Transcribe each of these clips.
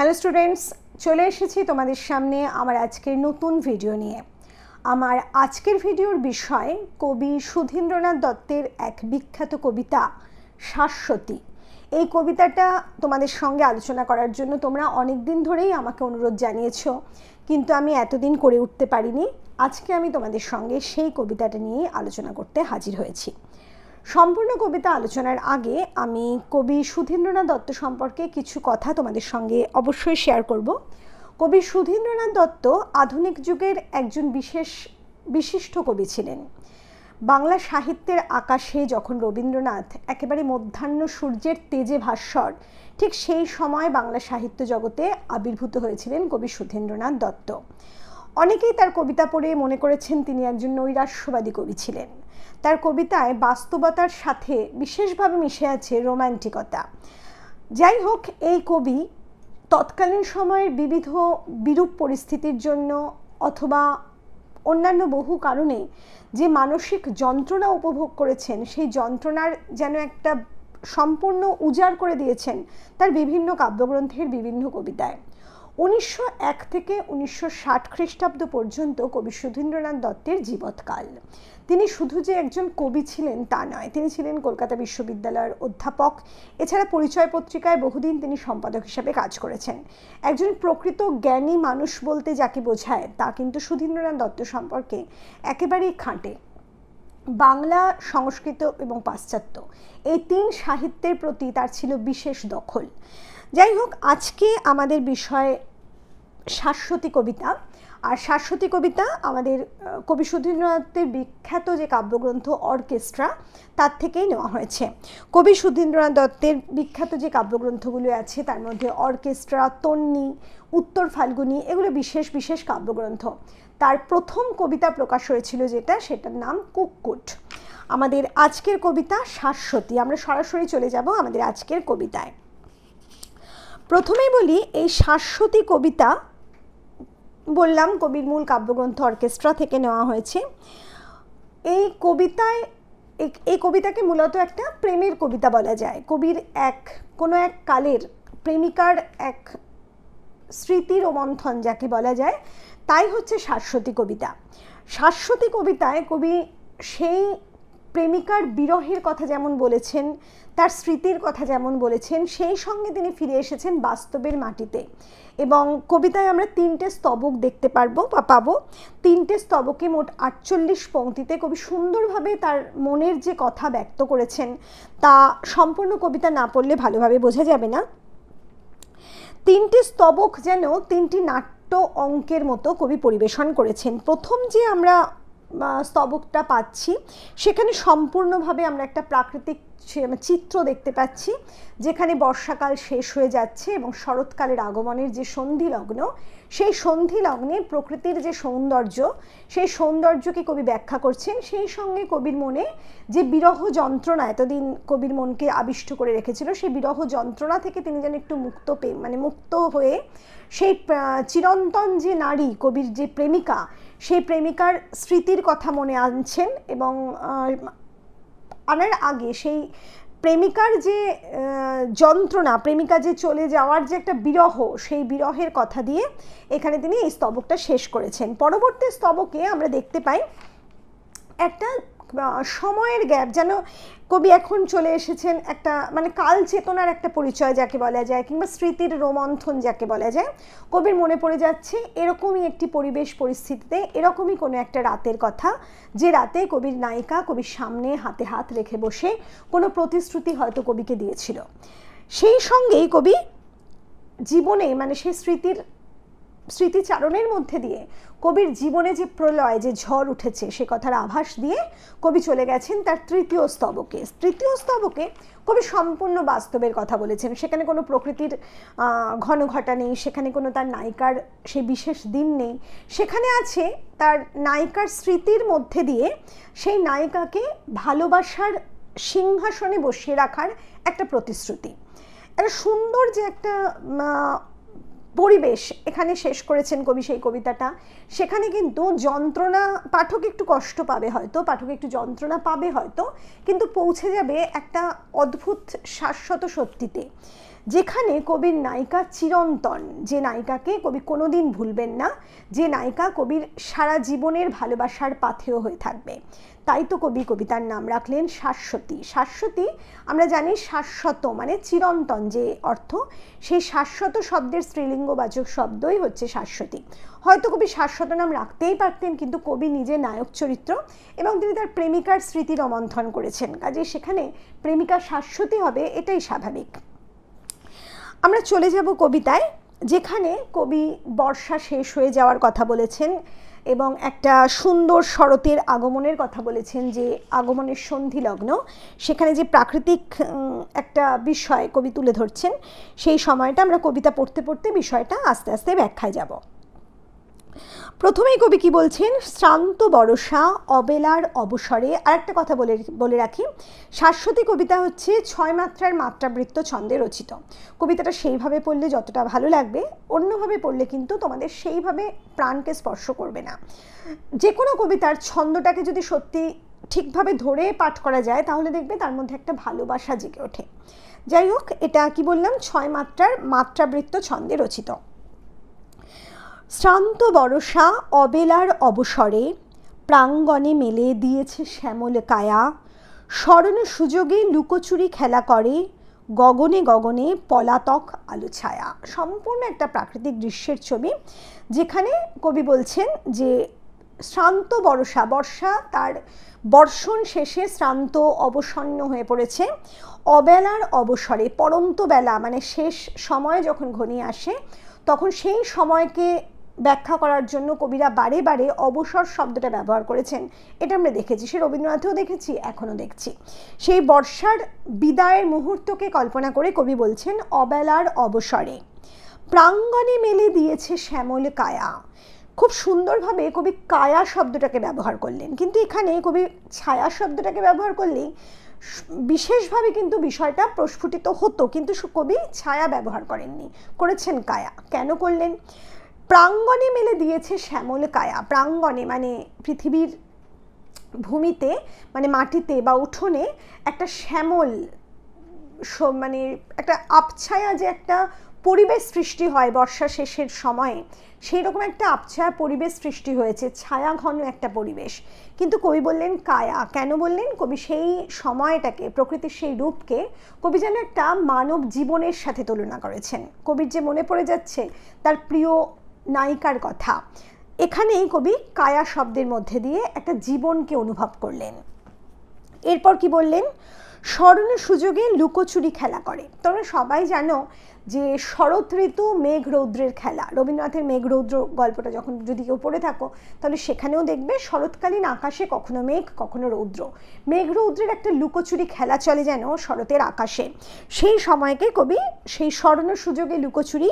hello students চলে এসেছি তোমাদের সামনে আমার আজকের নতুন ভিডিও নিয়ে আমার আজকের ভিডিওর বিষয় কবি সুধীন্দ্রনাথ দত্তের এক বিখ্যাত কবিতা শাশ্বতী এই কবিতাটা তোমাদের সঙ্গে আলোচনা করার জন্য তোমরা অনেক দিন ধরেই আমাকে অনুরোধ জানিয়েছ কিন্তু আমি এতদিন করে উঠতে পারিনি আজকে আমি তোমাদের সঙ্গে সেই কবিতাটা নিয়েই আলোচনা করতে হাজির হয়েছি সম্পূর্ণ কবিতা আলোচনার আগে আমি কবি সুধীন্দ্রনাথ দত্ত সম্পর্কে কিছু কথা তোমাদের সঙ্গে অবশ্যই শেয়ার করব কবি সুধীন্দ্রনাথ দত্ত আধুনিক যুগের একজন বিশেষ বিশিষ্ট কবি ছিলেন বাংলা সাহিত্যের আকাশে যখন রবীন্দ্রনাথ একেবারে মধ্যাহ্ন সূর্যের তেজে ভাস্বর ঠিক সেই সময় বাংলা সাহিত্য জগতে আবির্ভূত হয়েছিলেন কবি সুধীন্দ্রনাথ দত্ত অনেকেই তার কবিতা পড়ে মনে করেছেন তিনি একজন নৈরাশ্যবাদী কবি ছিলেন তার কবিতায় বাস্তবতার সাথে বিশেষভাবে মিশে আছে রোম্যান্টিকতা যাই হোক এই কবি তৎকালীন সময়ের বিবিধ বিরূপ পরিস্থিতির জন্য অথবা অন্যান্য বহু কারণে যে মানসিক যন্ত্রণা উপভোগ করেছেন সেই যন্ত্রণার যেন একটা সম্পূর্ণ উজাড় করে দিয়েছেন তার বিভিন্ন কাব্যগ্রন্থের বিভিন্ন কবিতায় উনিশশো এক থেকে উনিশশো ষাট খ্রিস্টাব্দ পর্যন্ত কবি সুধীন্দ্রনাথ দত্তের জীবৎকাল তিনি শুধু যে একজন কবি ছিলেন তা নয় তিনি ছিলেন কলকাতা বিশ্ববিদ্যালয়ের অধ্যাপক এছাড়া পরিচয় পত্রিকায় বহুদিন তিনি সম্পাদক হিসাবে কাজ করেছেন একজন প্রকৃত জ্ঞানী মানুষ বলতে যাকে বোঝায় তা কিন্তু সুধীন্দ্রনাথ দত্ত সম্পর্কে একেবারেই খাঁটে বাংলা সংস্কৃত এবং পাশ্চাত্য এই তিন সাহিত্যের প্রতি তার ছিল বিশেষ দখল যাই হোক আজকে আমাদের বিষয় শাশ্বতী কবিতা আর শাশ্বতী কবিতা আমাদের কবি সুধীন্দ্রনাথের বিখ্যাত যে কাব্যগ্রন্থ অর্কেস্ট্রা তার থেকেই নেওয়া হয়েছে কবি সুধীন্দ্রনাথ দত্তের বিখ্যাত যে কাব্যগ্রন্থগুলো আছে তার মধ্যে অর্কেস্ট্রা তন্নি উত্তর ফাল্গুনি এগুলো বিশেষ বিশেষ কাব্যগ্রন্থ তার প্রথম কবিতা প্রকাশ হয়েছিল যেটা সেটার নাম কুকুট আমাদের আজকের কবিতা শাশ্বতী আমরা সরাসরি চলে যাব আমাদের আজকের কবিতায় প্রথমে বলি এই শাশ্বতী কবিতা বললাম কবির মূল কাব্যগ্রন্থ অর্কেস্ট্রা থেকে নেওয়া হয়েছে এই কবিতায় এই কবিতাকে মূলত একটা প্রেমের কবিতা বলা যায় কবির এক কোনো এক কালের প্রেমিকার এক স্মৃতি রোমন্থন যাকে বলা যায় তাই হচ্ছে শাশ্বতী কবিতা শাশ্বতী কবিতায় কবি সেই প্রেমিকার বিরহের কথা যেমন বলেছেন তার স্মৃতির কথা যেমন বলেছেন সেই সঙ্গে তিনি ফিরে এসেছেন বাস্তবের মাটিতে এবং কবিতায় আমরা তিনটে স্তবক দেখতে পারবো বা পাবো তিনটে স্তবকে মোট আটচল্লিশ পঙ্ক্তিতে কবি সুন্দরভাবে তার মনের যে কথা ব্যক্ত করেছেন তা সম্পূর্ণ কবিতা না পড়লে ভালোভাবে বোঝা যাবে না তিনটি স্তবক যেন তিনটি নাট্য অঙ্কের মতো কবি পরিবেশন করেছেন প্রথম যে আমরা স্তবকটা পাচ্ছি সেখানে সম্পূর্ণভাবে আমরা একটা প্রাকৃতিক মানে চিত্র দেখতে পাচ্ছি যেখানে বর্ষাকাল শেষ হয়ে যাচ্ছে এবং শরৎকালের আগমনের যে সন্ধি লগ্ন সেই সন্ধি লগ্নে প্রকৃতির যে সৌন্দর্য সেই সৌন্দর্যকে কবি ব্যাখ্যা করছেন সেই সঙ্গে কবির মনে যে বিরহ যন্ত্রণা এতদিন কবির মনকে আবিষ্ট করে রেখেছিল সেই বিরহ যন্ত্রণা থেকে তিনি যেন একটু মুক্ত পেয়ে মানে মুক্ত হয়ে সেই চিরন্তন যে নারী কবির যে প্রেমিকা সেই প্রেমিকার স্মৃতির কথা মনে আনছেন এবং আনার আগে সেই প্রেমিকার যে যন্ত্রণা প্রেমিকা যে চলে যাওয়ার যে একটা বিরহ সেই বিরহের কথা দিয়ে এখানে তিনি এই স্তবকটা শেষ করেছেন পরবর্তী স্তবকে আমরা দেখতে পাই একটা সময়ের গ্যাপ যেন কবি এখন চলে এসেছেন একটা মানে কাল চেতনার একটা পরিচয় যাকে বলা যায় কিংবা স্মৃতির রোমন্থন যাকে বলা যায় কবির মনে পড়ে যাচ্ছে এরকমই একটি পরিবেশ পরিস্থিতিতে এরকমই কোনো একটা রাতের কথা যে রাতে কবির নায়িকা কবির সামনে হাতে হাত রেখে বসে কোনো প্রতিশ্রুতি হয়তো কবিকে দিয়েছিল সেই সঙ্গেই কবি জীবনে মানে সেই স্মৃতির স্মৃতিচারণের মধ্যে দিয়ে কবির জীবনে যে প্রলয় যে ঝড় উঠেছে সে কথার আভাস দিয়ে কবি চলে গেছেন তার তৃতীয় স্তবকে তৃতীয় স্তবকে কবি সম্পূর্ণ বাস্তবের কথা বলেছেন সেখানে কোনো প্রকৃতির ঘন ঘটা নেই সেখানে কোনো তার নায়িকার সে বিশেষ দিন নেই সেখানে আছে তার নায়িকার স্মৃতির মধ্যে দিয়ে সেই নায়িকাকে ভালোবাসার সিংহাসনে বসিয়ে রাখার একটা প্রতিশ্রুতি একটা সুন্দর যে একটা পরিবেশ এখানে শেষ করেছেন কবি সেই কবিতাটা সেখানে কিন্তু যন্ত্রণা পাঠক একটু কষ্ট পাবে হয়তো পাঠক একটু যন্ত্রণা পাবে হয়তো কিন্তু পৌঁছে যাবে একটা অদ্ভুত শাশ্বত সত্যিতে যেখানে কবির নায়িকা চিরন্তন যে নায়িকাকে কবি কোনোদিন ভুলবেন না যে নায়িকা কবির সারা জীবনের ভালোবাসার পাথেয় হয়ে থাকবে তাই তো কবি কবিতার নাম রাখলেন শাশ্বতী শাশ্বতী আমরা জানি শাশ্বত মানে চিরন্তন যে অর্থ সেই শাশ্বত শব্দের স্ত্রীলিঙ্গবাচক শব্দই হচ্ছে শাশ্বতী হয়তো কবি শাশ্বত নাম রাখতেই পারতেন কিন্তু কবি নিজে নায়ক চরিত্র এবং তিনি তার প্রেমিকার স্মৃতি রমন্থন করেছেন কাজে সেখানে প্রেমিকা শাশ্বতী হবে এটাই স্বাভাবিক আমরা চলে যাব কবিতায় যেখানে কবি বর্ষা শেষ হয়ে যাওয়ার কথা বলেছেন এবং একটা সুন্দর শরতের আগমনের কথা বলেছেন যে আগমনের সন্ধি লগ্ন সেখানে যে প্রাকৃতিক একটা বিষয় কবি তুলে ধরছেন সেই সময়টা আমরা কবিতা পড়তে পড়তে বিষয়টা আস্তে আস্তে ব্যাখ্যায় যাব প্রথমেই কবি কি বলছেন শ্রান্ত বরষা অবেলার অবসরে আর একটা কথা বলে বলে রাখি শাশ্বতী কবিতা হচ্ছে ছয় মাত্রার মাত্রাবৃত্ত ছন্দে রচিত কবিতাটা সেইভাবে পড়লে যতটা ভালো লাগবে অন্যভাবে পড়লে কিন্তু তোমাদের সেইভাবে প্রাণকে স্পর্শ করবে না যে কোনো কবিতার ছন্দটাকে যদি সত্যি ঠিকভাবে ধরে পাঠ করা যায় তাহলে দেখবে তার মধ্যে একটা ভালোবাসা জেগে ওঠে যাই হোক এটা কি বললাম ছয় মাত্রার মাত্রাবৃত্ত ছন্দে রচিত শ্রান্ত বরষা অবেলার অবসরে প্রাঙ্গণে মেলে দিয়েছে শ্যামল কায়া স্মরণ সুযোগে লুকোচুরি খেলা করে গগনে গগনে পলাতক আলো ছায়া সম্পূর্ণ একটা প্রাকৃতিক দৃশ্যের ছবি যেখানে কবি বলছেন যে শ্রান্ত বর্ষা বর্ষা তার বর্ষণ শেষে শ্রান্ত অবসন্ন হয়ে পড়েছে অবেলার অবসরে পরন্ত বেলা মানে শেষ সময় যখন ঘনিয়ে আসে তখন সেই সময়কে ব্যাখ্যা করার জন্য কবিরা বারে বারে অবসর শব্দটা ব্যবহার করেছেন এটা আমরা দেখেছি সে রবীন্দ্রনাথেও দেখেছি এখনও দেখছি সেই বর্ষার বিদায়ের মুহূর্তকে কল্পনা করে কবি বলছেন অবেলার অবসরে প্রাঙ্গণে মেলে দিয়েছে শ্যামল কায়া খুব সুন্দরভাবে কবি কায়া শব্দটাকে ব্যবহার করলেন কিন্তু এখানে কবি ছায়া শব্দটাকে ব্যবহার করলেই বিশেষভাবে কিন্তু বিষয়টা প্রস্ফুটিত হতো কিন্তু কবি ছায়া ব্যবহার করেননি করেছেন কায়া কেন করলেন প্রাঙ্গণে মেলে দিয়েছে শ্যামল কায়া প্রাঙ্গণে মানে পৃথিবীর ভূমিতে মানে মাটিতে বা উঠোনে একটা শ্যামল মানে একটা আবছায়া যে একটা পরিবেশ সৃষ্টি হয় বর্ষা শেষের সময়ে সেই রকম একটা আবছায়া পরিবেশ সৃষ্টি হয়েছে ছায়া ঘন একটা পরিবেশ কিন্তু কবি বললেন কায়া কেন বললেন কবি সেই সময়টাকে প্রকৃতির সেই রূপকে কবি যেন একটা মানব জীবনের সাথে তুলনা করেছেন কবির যে মনে পড়ে যাচ্ছে তার প্রিয় নায়িকার কথা এখানেই কবি কায়া শব্দের মধ্যে দিয়ে একটা জীবনকে অনুভব করলেন এরপর কি বললেন স্মরণের সুযোগে লুকোচুরি খেলা করে তোমরা সবাই জানো যে শরৎ ঋতু মেঘ রৌদ্রের খেলা রবীন্দ্রনাথের মেঘ রৌদ্র গল্পটা যখন যদি কেউ পড়ে থাকো তাহলে সেখানেও দেখবে শরৎকালীন আকাশে কখনো মেঘ কখনো রৌদ্র মেঘ রৌদ্রের একটা লুকোচুরি খেলা চলে যেন শরতের আকাশে সেই সময়কে কবি সেই স্বর্ণ সুযোগে লুকোচুরি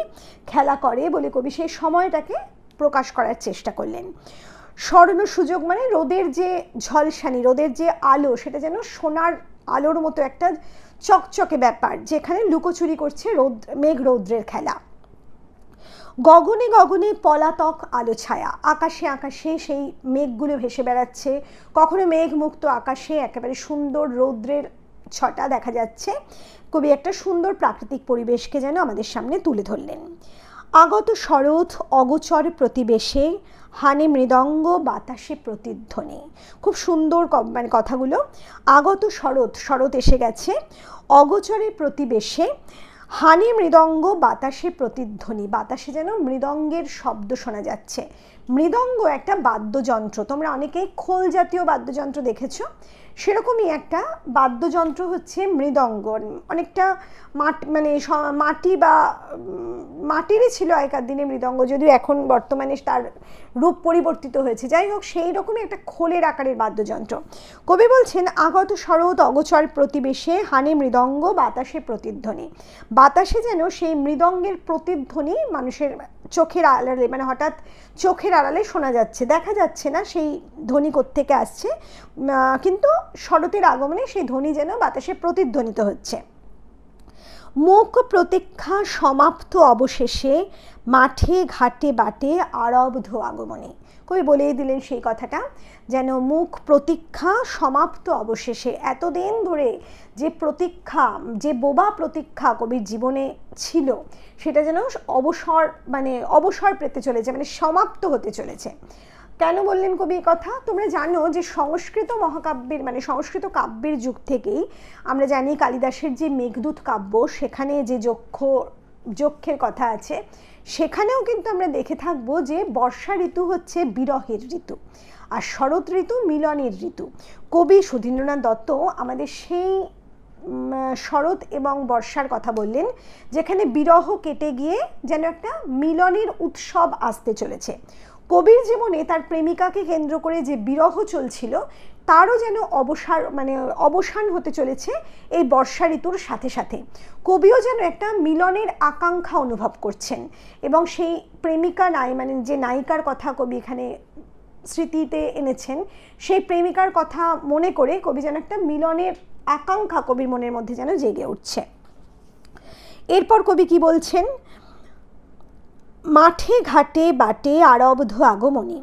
খেলা করে বলে কবি সেই সময়টাকে প্রকাশ করার চেষ্টা করলেন স্বর্ণ সুযোগ মানে রোদের যে ঝলসানি রোদের যে আলো সেটা যেন সোনার আলোর মতো একটা চকচকে ব্যাপার যেখানে লুকোচুরি করছে রোদ মেঘ রৌদ্রের খেলা গগনে গগনে পলাতক আলো ছায়া আকাশে আকাশে সেই মেঘগুলো ভেসে বেড়াচ্ছে কখনো মুক্ত আকাশে একেবারে সুন্দর রৌদ্রের ছটা দেখা যাচ্ছে কবি একটা সুন্দর প্রাকৃতিক পরিবেশকে যেন আমাদের সামনে তুলে ধরলেন আগত শরৎ অগোচর প্রতিবেশে হানে মৃদঙ্গ বাতাসে প্রতিধ্বনি খুব সুন্দর মানে কথাগুলো আগত শরৎ শরৎ এসে গেছে অগোচরে প্রতিবেশে হানি মৃদঙ্গ বাতাসে প্রতিধ্বনি বাতাসে যেন মৃদঙ্গের শব্দ শোনা যাচ্ছে মৃদঙ্গ একটা বাদ্যযন্ত্র তোমরা অনেকেই খোল জাতীয় বাদ্যযন্ত্র দেখেছো সেরকমই একটা বাদ্যযন্ত্র হচ্ছে মৃদঙ্গ অনেকটা মাট মানে মাটি বা মাটিরই ছিল আগেকার দিনে মৃদঙ্গ যদিও এখন বর্তমানে তার রূপ পরিবর্তিত হয়েছে যাই হোক সেই রকমই একটা খোলের আকারের বাদ্যযন্ত্র কবি বলছেন আগত শরৎ অগচর প্রতিবেশে হানে মৃদঙ্গ বাতাসে প্রতিধ্বনি বাতাসে যেন সেই মৃদঙ্গের প্রতিধ্বনি মানুষের চোখের আড়ালে মানে হঠাৎ চোখের আড়ালে শোনা যাচ্ছে দেখা যাচ্ছে না সেই ধ্বনি থেকে আসছে কিন্তু শরতের আগমনে সেই ধ্বনি যেন বাতাসে প্রতিধ্বনিত হচ্ছে মুখ প্রতীক্ষা সমাপ্ত অবশেষে মাঠে ঘাটে বাটে আরব্ধ আগমনে কবি বলেই দিলেন সেই কথাটা যেন মুখ প্রতীক্ষা সমাপ্ত অবশেষে এতদিন ধরে যে প্রতীক্ষা যে বোবা প্রতীক্ষা কবির জীবনে ছিল সেটা যেন অবসর মানে অবসর পেতে চলেছে মানে সমাপ্ত হতে চলেছে কেন বললেন কবি কথা তোমরা জানো যে সংস্কৃত মহাকাব্যের মানে সংস্কৃত কাব্যের যুগ থেকেই আমরা জানি কালিদাসের যে মেঘদূত কাব্য সেখানে যে যক্ষ যক্ষের কথা আছে সেখানেও কিন্তু আমরা দেখে থাকবো যে বর্ষা ঋতু হচ্ছে বিরহের ঋতু আর শরৎ ঋতু মিলনের ঋতু কবি সুধীন্দ্রনাথ দত্ত আমাদের সেই শরৎ এবং বর্ষার কথা বললেন যেখানে বিরহ কেটে গিয়ে যেন একটা মিলনের উৎসব আসতে চলেছে কবির জীবনে তার প্রেমিকাকে কেন্দ্র করে যে বিরহ চলছিল তারও যেন অবসার মানে অবসান হতে চলেছে এই বর্ষা ঋতুর সাথে সাথে কবিও যেন একটা মিলনের আকাঙ্ক্ষা অনুভব করছেন এবং সেই প্রেমিকা নাই মানে যে নায়িকার কথা কবি এখানে স্মৃতিতে এনেছেন সেই প্রেমিকার কথা মনে করে কবি যেন একটা মিলনের আকাঙ্ক্ষা কবির মনের মধ্যে যেন জেগে উঠছে এরপর কবি কি বলছেন মাঠে ঘাটে বাটে আরব্ধ আগমনে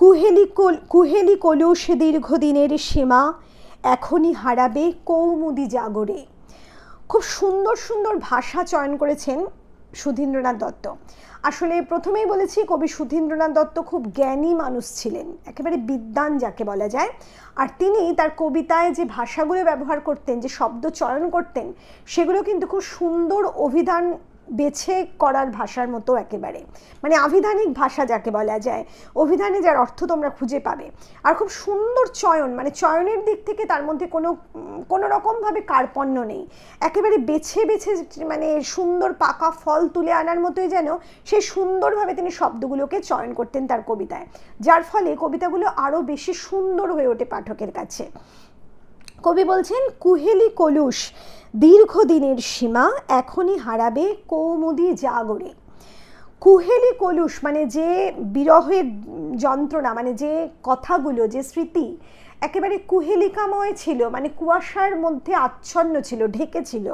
কুহেলি কুহেলি কলুষ দীর্ঘদিনের সীমা এখনই হারাবে কৌমুদি জাগরে খুব সুন্দর সুন্দর ভাষা চয়ন করেছেন সুধীন্দ্রনাথ দত্ত আসলে প্রথমেই বলেছি কবি সুধীন্দ্রনাথ দত্ত খুব জ্ঞানী মানুষ ছিলেন একেবারে বিদ্যান যাকে বলা যায় আর তিনি তার কবিতায় যে ভাষাগুলো ব্যবহার করতেন যে শব্দ চয়ন করতেন সেগুলো কিন্তু খুব সুন্দর অভিধান বেছে করার ভাষার মতো একেবারে মানে আভিধানিক ভাষা যাকে বলা যায় অভিধানে যার অর্থ তোমরা খুঁজে পাবে আর খুব সুন্দর চয়ন মানে চয়নের দিক থেকে তার মধ্যে কোনো কোনো রকমভাবে কার্পণ্য নেই একেবারে বেছে বেছে মানে সুন্দর পাকা ফল তুলে আনার মতোই যেন সেই সুন্দরভাবে তিনি শব্দগুলোকে চয়ন করতেন তার কবিতায় যার ফলে কবিতাগুলো আরও বেশি সুন্দর হয়ে ওঠে পাঠকের কাছে কবি বলছেন কুহেলি কলুষ দীর্ঘদিনের সীমা এখনই হারাবে কৌমুদি জাগরে কুহেলি কলুষ মানে যে বিরহের যন্ত্রণা মানে যে কথাগুলো যে স্মৃতি একেবারে কুহেলিকাময় ছিল মানে কুয়াশার মধ্যে আচ্ছন্ন ছিল ঢেকে ছিল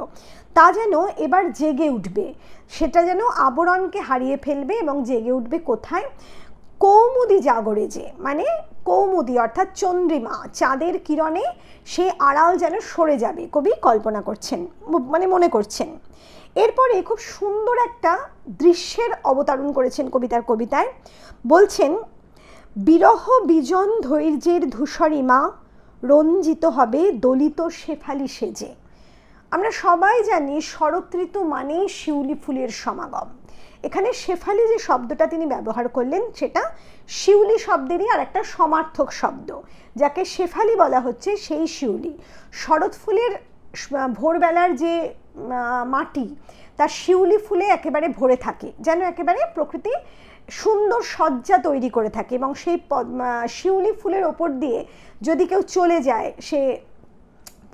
তা যেন এবার জেগে উঠবে সেটা যেন আবরণকে হারিয়ে ফেলবে এবং জেগে উঠবে কোথায় কৌমুদি জাগরে যে মানে কৌমুদি অর্থাৎ চন্দ্রিমা চাঁদের কিরণে সে আড়াল যেন সরে যাবে কবি কল্পনা করছেন মানে মনে করছেন এরপরে খুব সুন্দর একটা দৃশ্যের অবতারণ করেছেন কবিতার কবিতায় বলছেন বিরহ বিজন ধৈর্যের ধূসরিমা রঞ্জিত হবে দলিত শেফালি সেজে আমরা সবাই জানি শরৎ ঋতু মানেই শিউলি ফুলের সমাগম এখানে শেফালি যে শব্দটা তিনি ব্যবহার করলেন সেটা শিউলি শব্দেরই আর একটা সমার্থক শব্দ যাকে শেফালি বলা হচ্ছে সেই শিউলি শরৎ ফুলের ভোরবেলার যে মাটি তার শিউলি ফুলে একেবারে ভরে থাকে যেন একেবারে প্রকৃতি সুন্দর শয্যা তৈরি করে থাকে এবং সেই শিউলি ফুলের ওপর দিয়ে যদি কেউ চলে যায় সে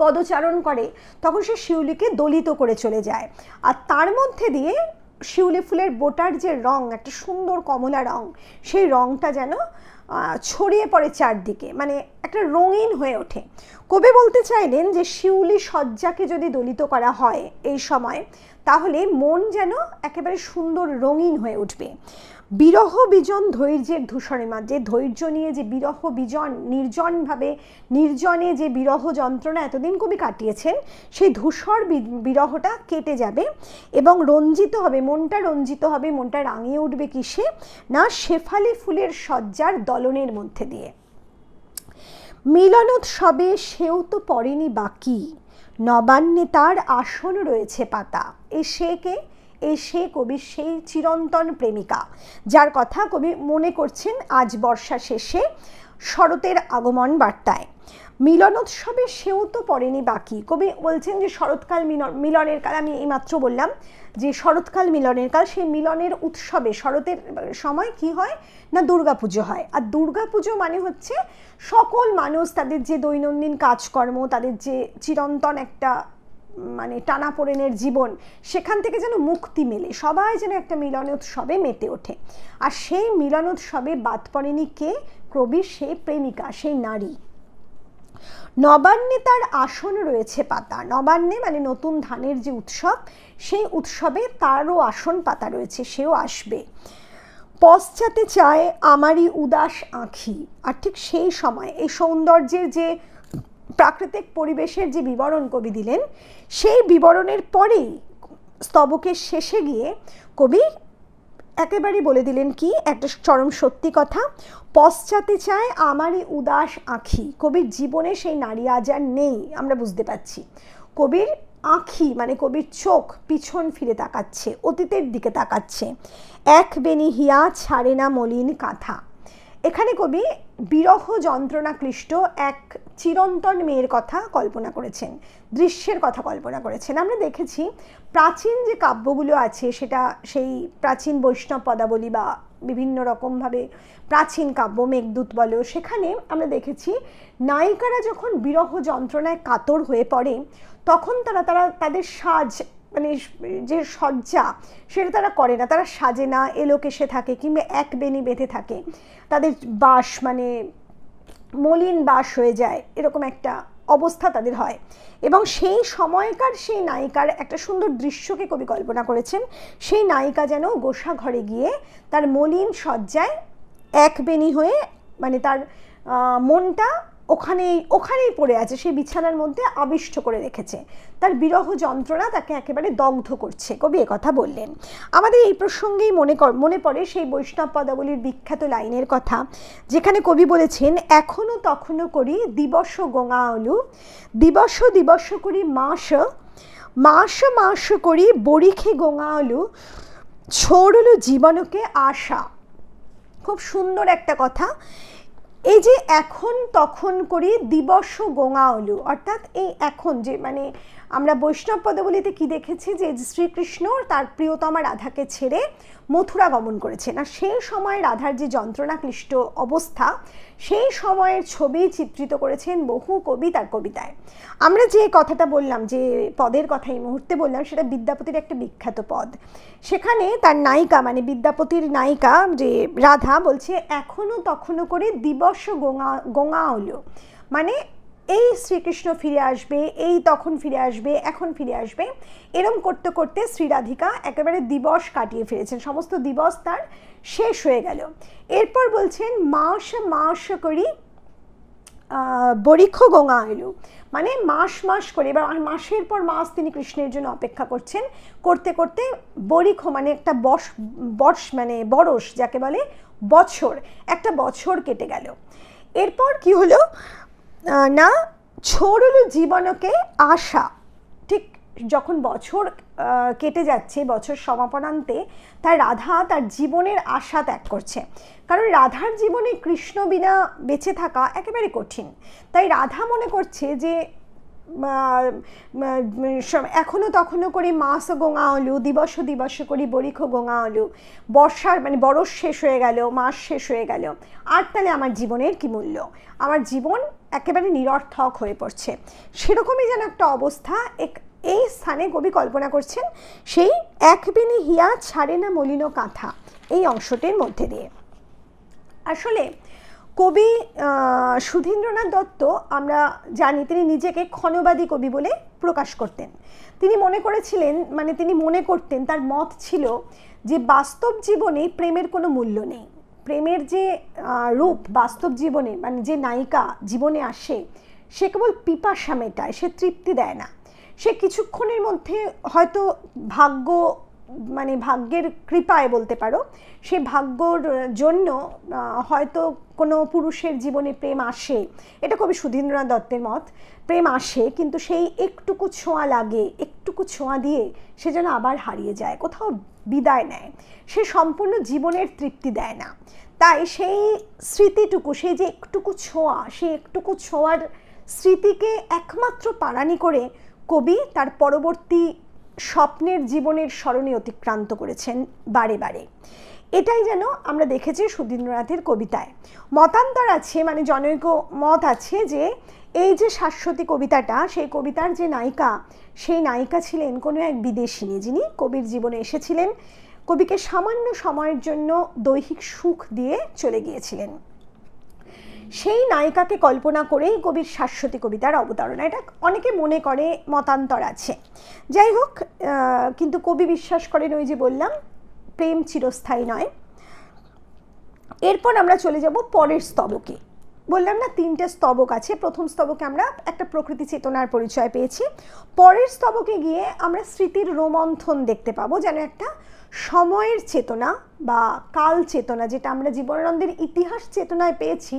পদচারণ করে তখন সে শিউলিকে দলিত করে চলে যায় আর তার মধ্যে দিয়ে শিউলি ফুলের বোটার যে রং একটা সুন্দর কমলা রং সেই রংটা যেন ছড়িয়ে পড়ে চারদিকে মানে একটা রঙিন হয়ে ওঠে কবি বলতে চাইলেন যে শিউলি সজ্জাকে যদি দলিত করা হয় এই সময় তাহলে মন যেন একেবারে সুন্দর রঙিন হয়ে উঠবে বিরহ বিজন ধৈর্যের মা যে ধৈর্য নিয়ে যে বিরহ বিজন নির্জনভাবে নির্জনে যে বিরহ যন্ত্রণা এতদিন কবি কাটিয়েছেন সেই ধূসর বিরহটা কেটে যাবে এবং রঞ্জিত হবে মনটা রঞ্জিত হবে মনটা রাঙিয়ে উঠবে কিসে না শেফালি ফুলের সজ্জার দলনের মধ্যে দিয়ে মিলনোৎসবে সেও তো পড়েনি বাকি নবান্নে তার আসন রয়েছে পাতা এ সে কে এসে কবির সেই চিরন্তন প্রেমিকা যার কথা কবি মনে করছেন আজ বর্ষা শেষে শরতের আগমন বার্তায় মিলনোৎসবে সেও তো পড়েনি বাকি কবি বলছেন যে শরৎকাল মিলনের কাল আমি এইমাত্র বললাম যে শরৎকাল মিলনের কাল সেই মিলনের উৎসবে শরতের সময় কি হয় না দুর্গাপুজো হয় আর দুর্গাপুজো মানে হচ্ছে সকল মানুষ তাদের যে দৈনন্দিন কাজকর্ম তাদের যে চিরন্তন একটা মানে টানাপোড়েনের জীবন সেখান থেকে যেন মুক্তি মেলে সবাই যেন একটা মিলনোৎসবে মেতে ওঠে আর সেই মিলনোৎসবে বাদ পড়েনি কে কবি সেই প্রেমিকা সেই নারী নবান্নে তার আসন রয়েছে পাতা নবান্নে মানে নতুন ধানের যে উৎসব সেই উৎসবে তারও আসন পাতা রয়েছে সেও আসবে পশ্চাতে চায় আমারই উদাস আঁখি আর ঠিক সেই সময় এই সৌন্দর্যের যে প্রাকৃতিক পরিবেশের যে বিবরণ কবি দিলেন সেই বিবরণের পরেই স্তবকের শেষে গিয়ে কবি একেবারেই বলে দিলেন কি একটা চরম সত্যি কথা পশ্চাতে চায় আমার এই উদাস আঁখি কবির জীবনে সেই নারী আজ আর নেই আমরা বুঝতে পারছি কবির আঁখি মানে কবির চোখ পিছন ফিরে তাকাচ্ছে অতীতের দিকে তাকাচ্ছে এক বেনি হিয়া ছাড়ে না মলিন কাঁথা এখানে কবি বিরহ যন্ত্রণা ক্লিষ্ট এক চিরন্তন মেয়ের কথা কল্পনা করেছেন দৃশ্যের কথা কল্পনা করেছেন আমরা দেখেছি প্রাচীন যে কাব্যগুলো আছে সেটা সেই প্রাচীন বৈষ্ণব পদাবলী বা বিভিন্ন রকমভাবে প্রাচীন কাব্য মেঘদূত বলো সেখানে আমরা দেখেছি নায়িকারা যখন বিরহ যন্ত্রণায় কাতর হয়ে পড়ে তখন তারা তারা তাদের সাজ মানে যে সজ্জা সেটা তারা করে না তারা সাজে না এলোকেশে থাকে কিংবা এক বেনি বেঁধে থাকে তাদের বাস মানে মলিন বাস হয়ে যায় এরকম একটা অবস্থা তাদের হয় এবং সেই সময়কার সেই নায়িকার একটা সুন্দর দৃশ্যকে কবি কল্পনা করেছেন সেই নায়িকা যেন গোসা ঘরে গিয়ে তার মলিন সজ্জায় এক বেনি হয়ে মানে তার মনটা ওখানেই ওখানেই পড়ে আছে সেই বিছানার মধ্যে আবিষ্ট করে রেখেছে তার বিরহ যন্ত্রণা তাকে একেবারে দগ্ধ করছে কবি কথা বললেন আমাদের এই প্রসঙ্গেই মনে কর মনে পড়ে সেই বৈষ্ণব পদাবলীর বিখ্যাত লাইনের কথা যেখানে কবি বলেছেন এখনো তখনও করি দিবস গোঙাওলু দিবস দিবস করি মাস মাস মাস করি বরিখে গোঙাওলু ছোড়লু জীবনকে আশা খুব সুন্দর একটা কথা এই যে এখন তখন করে দিবস অলু অর্থাৎ এই এখন যে মানে আমরা বৈষ্ণব পদবলিতে কি দেখেছি যে শ্রীকৃষ্ণ তার প্রিয়তমা রাধাকে ছেড়ে মথুরা গমন করেছেন আর সেই সময় রাধার যে যন্ত্রণা ক্লিষ্ট অবস্থা সেই সময়ের ছবি চিত্রিত করেছেন বহু কবি তার কবিতায় আমরা যে কথাটা বললাম যে পদের কথা এই মুহূর্তে বললাম সেটা বিদ্যাপতির একটা বিখ্যাত পদ সেখানে তার নায়িকা মানে বিদ্যাপতির নায়িকা যে রাধা বলছে এখনও তখনও করে দিবস গোঙা গোঙা হলো মানে এই শ্রীকৃষ্ণ ফিরে আসবে এই তখন ফিরে আসবে এখন ফিরে আসবে এরম করতে করতে শ্রীরাধিকা একেবারে দিবস কাটিয়ে ফিরেছেন সমস্ত দিবস তার শেষ হয়ে গেল এরপর বলছেন মাস মাস করি বরিক্ষ গঙ্গা এলু মানে মাস মাস করে এবার মাসের পর মাস তিনি কৃষ্ণের জন্য অপেক্ষা করছেন করতে করতে বরিক্ষ মানে একটা বর্ষ বর্ষ মানে বরস যাকে বলে বছর একটা বছর কেটে গেল এরপর কি হলো না ছোড়লো জীবনকে আশা ঠিক যখন বছর কেটে যাচ্ছে বছর সমাপনান্তে তার রাধা তার জীবনের আশা ত্যাগ করছে কারণ রাধার জীবনে কৃষ্ণ বিনা বেঁচে থাকা একেবারে কঠিন তাই রাধা মনে করছে যে এখনও তখনও করি মাস গোঙা আলু দিবস দিবস করি বরিখ গোঙা আলু বর্ষার মানে বরশ শেষ হয়ে গেল মাস শেষ হয়ে গেল আর তাহলে আমার জীবনের কি মূল্য আমার জীবন একেবারে নিরর্থক হয়ে পড়ছে সেরকমই যেন একটা অবস্থা এক এই স্থানে কবি কল্পনা করছেন সেই এক বিনি হিয়া ছাড়ে না মলিন কাঁথা এই অংশটির মধ্যে দিয়ে আসলে কবি সুধীন্দ্রনাথ দত্ত আমরা জানি তিনি নিজেকে ক্ষণবাদী কবি বলে প্রকাশ করতেন তিনি মনে করেছিলেন মানে তিনি মনে করতেন তার মত ছিল যে বাস্তব জীবনে প্রেমের কোনো মূল্য নেই প্রেমের যে রূপ বাস্তব জীবনে মানে যে নায়িকা জীবনে আসে সে কেবল পিপাসা মেটায় সে তৃপ্তি দেয় না সে কিছুক্ষণের মধ্যে হয়তো ভাগ্য মানে ভাগ্যের কৃপায় বলতে পারো সে ভাগ্যর জন্য হয়তো কোনো পুরুষের জীবনে প্রেম আসে এটা কবি সুধীন্দ্রনাথ দত্তের মত প্রেম আসে কিন্তু সেই একটুকু ছোঁয়া লাগে একটুকু ছোঁয়া দিয়ে সে যেন আবার হারিয়ে যায় কোথাও বিদায় নেয় সে সম্পূর্ণ জীবনের তৃপ্তি দেয় না তাই সেই স্মৃতিটুকু সেই যে একটুকু ছোঁয়া সেই একটুকু ছোঁয়ার স্মৃতিকে একমাত্র পারানি করে কবি তার পরবর্তী স্বপ্নের জীবনের স্মরণে অতিক্রান্ত করেছেন বারে বারে এটাই যেন আমরা দেখেছি সুধীন্দ্রনাথের কবিতায় মতান্তর আছে মানে জনৈক মত আছে যে এই যে শাশ্বতী কবিতাটা সেই কবিতার যে নায়িকা সেই নায়িকা ছিলেন কোনো এক বিদেশিনী যিনি কবির জীবনে এসেছিলেন কবিকে সামান্য সময়ের জন্য দৈহিক সুখ দিয়ে চলে গিয়েছিলেন সেই নায়িকাকে কল্পনা করেই কবির শাশ্বতী কবিতার অবতারণা এটা অনেকে মনে করে মতান্তর আছে যাই হোক কিন্তু কবি বিশ্বাস করেন ওই যে বললাম প্রেম চিরস্থায়ী নয় এরপর আমরা চলে যাব পরের স্তবকে বললাম না তিনটে স্তবক আছে প্রথম স্তবকে আমরা একটা প্রকৃতি চেতনার পরিচয় পেয়েছি পরের স্তবকে গিয়ে আমরা স্মৃতির রোমন্থন দেখতে পাবো যেন একটা সময়ের চেতনা বা কাল চেতনা যেটা আমরা জীবনানন্দের ইতিহাস চেতনায় পেয়েছি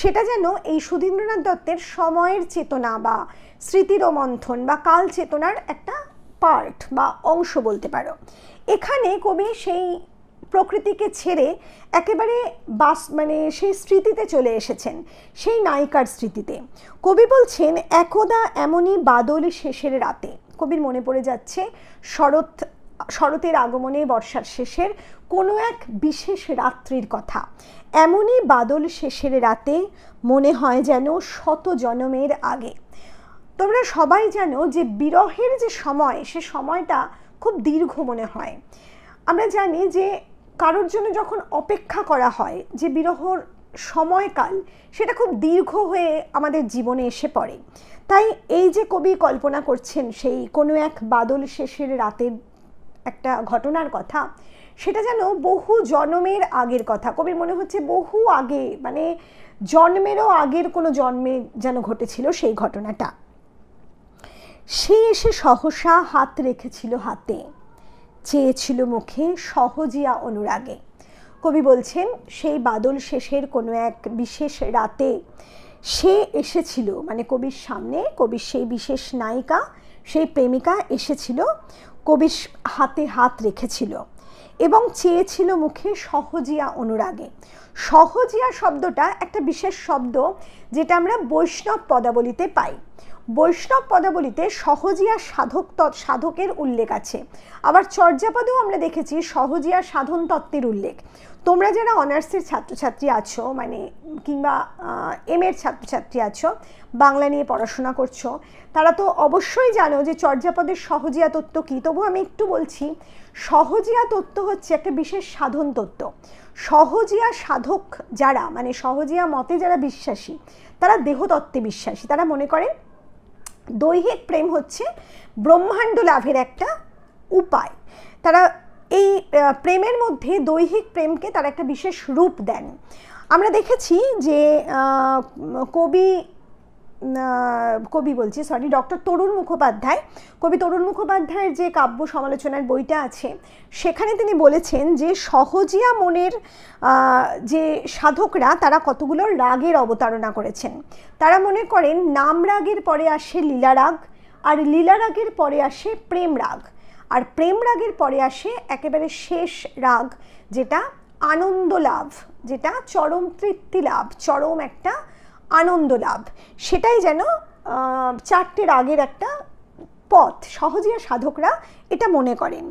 সেটা যেন এই সুধীন্দ্রনাথ দত্তের সময়ের চেতনা বা মন্থন বা কাল চেতনার একটা পার্ট বা অংশ বলতে পারো এখানে কবি সেই প্রকৃতিকে ছেড়ে একেবারে বাস মানে সেই স্মৃতিতে চলে এসেছেন সেই নায়িকার স্মৃতিতে কবি বলছেন একদা এমনই বাদল শেষের রাতে কবির মনে পড়ে যাচ্ছে শরৎ শরতের আগমনে বর্ষার শেষের কোনো এক বিশেষ রাত্রির কথা এমনই বাদল শেষের রাতে মনে হয় যেন শত জনমের আগে তোমরা সবাই জানো যে বিরহের যে সময় সে সময়টা খুব দীর্ঘ মনে হয় আমরা জানি যে কারোর জন্য যখন অপেক্ষা করা হয় যে বিরহর সময়কাল সেটা খুব দীর্ঘ হয়ে আমাদের জীবনে এসে পড়ে তাই এই যে কবি কল্পনা করছেন সেই কোনো এক বাদল শেষের রাতের একটা ঘটনার কথা সেটা যেন বহু জন্মের আগের কথা কবির মনে হচ্ছে বহু আগে মানে জন্মেরও আগের কোনো জন্মে যেন ঘটেছিল সেই ঘটনাটা সে এসে সহসা হাত রেখেছিল হাতে চেয়েছিল মুখে সহজিয়া অনুরাগে কবি বলছেন সেই বাদল শেষের কোনো এক বিশেষ রাতে সে এসেছিল মানে কবির সামনে কবির সেই বিশেষ নায়িকা সেই প্রেমিকা এসেছিল কবির হাতে হাত রেখেছিল এবং চেয়েছিল মুখে সহজিয়া অনুরাগে সহজিয়া শব্দটা একটা বিশেষ শব্দ যেটা আমরা বৈষ্ণব পদাবলিতে পাই বৈষ্ণব পদাবলিতে সহজিয়া সাধক সাধকের উল্লেখ আছে আবার চর্যাপদেও আমরা দেখেছি সহজিয়া সাধন তত্ত্বের উল্লেখ তোমরা যারা অনার্সের ছাত্রছাত্রী আছো মানে কিংবা এম এর ছাত্রছাত্রী আছো বাংলা নিয়ে পড়াশোনা করছো তারা তো অবশ্যই জানো যে চর্যাপদের সহজিয়া তত্ত্ব কী তবু আমি একটু বলছি সহজিয়া তত্ত্ব হচ্ছে একটা বিশেষ সাধন তত্ত্ব সহজিয়া সাধক যারা মানে সহজিয়া মতে যারা বিশ্বাসী তারা দেহতত্ত্বে বিশ্বাসী তারা মনে করে দৈহিক প্রেম হচ্ছে ব্রহ্মাণ্ড লাভের একটা উপায় তারা এই প্রেমের মধ্যে দৈহিক প্রেমকে তার একটা বিশেষ রূপ দেন আমরা দেখেছি যে কবি কবি বলছি সরি ডক্টর তরুণ মুখোপাধ্যায় কবি তরুণ মুখোপাধ্যায়ের যে কাব্য সমালোচনার বইটা আছে সেখানে তিনি বলেছেন যে সহজিয়া মনের যে সাধকরা তারা কতগুলো রাগের অবতারণা করেছেন তারা মনে করেন নাম রাগের পরে আসে লীলারাগ আর লীলারাগের পরে আসে প্রেম রাগ আর প্রেম রাগের পরে আসে একেবারে শেষ রাগ যেটা আনন্দ লাভ যেটা চরম তৃপ্তি লাভ চরম একটা আনন্দ লাভ সেটাই যেন চারটে রাগের একটা পথ সহজিয়া সাধকরা এটা মনে করেন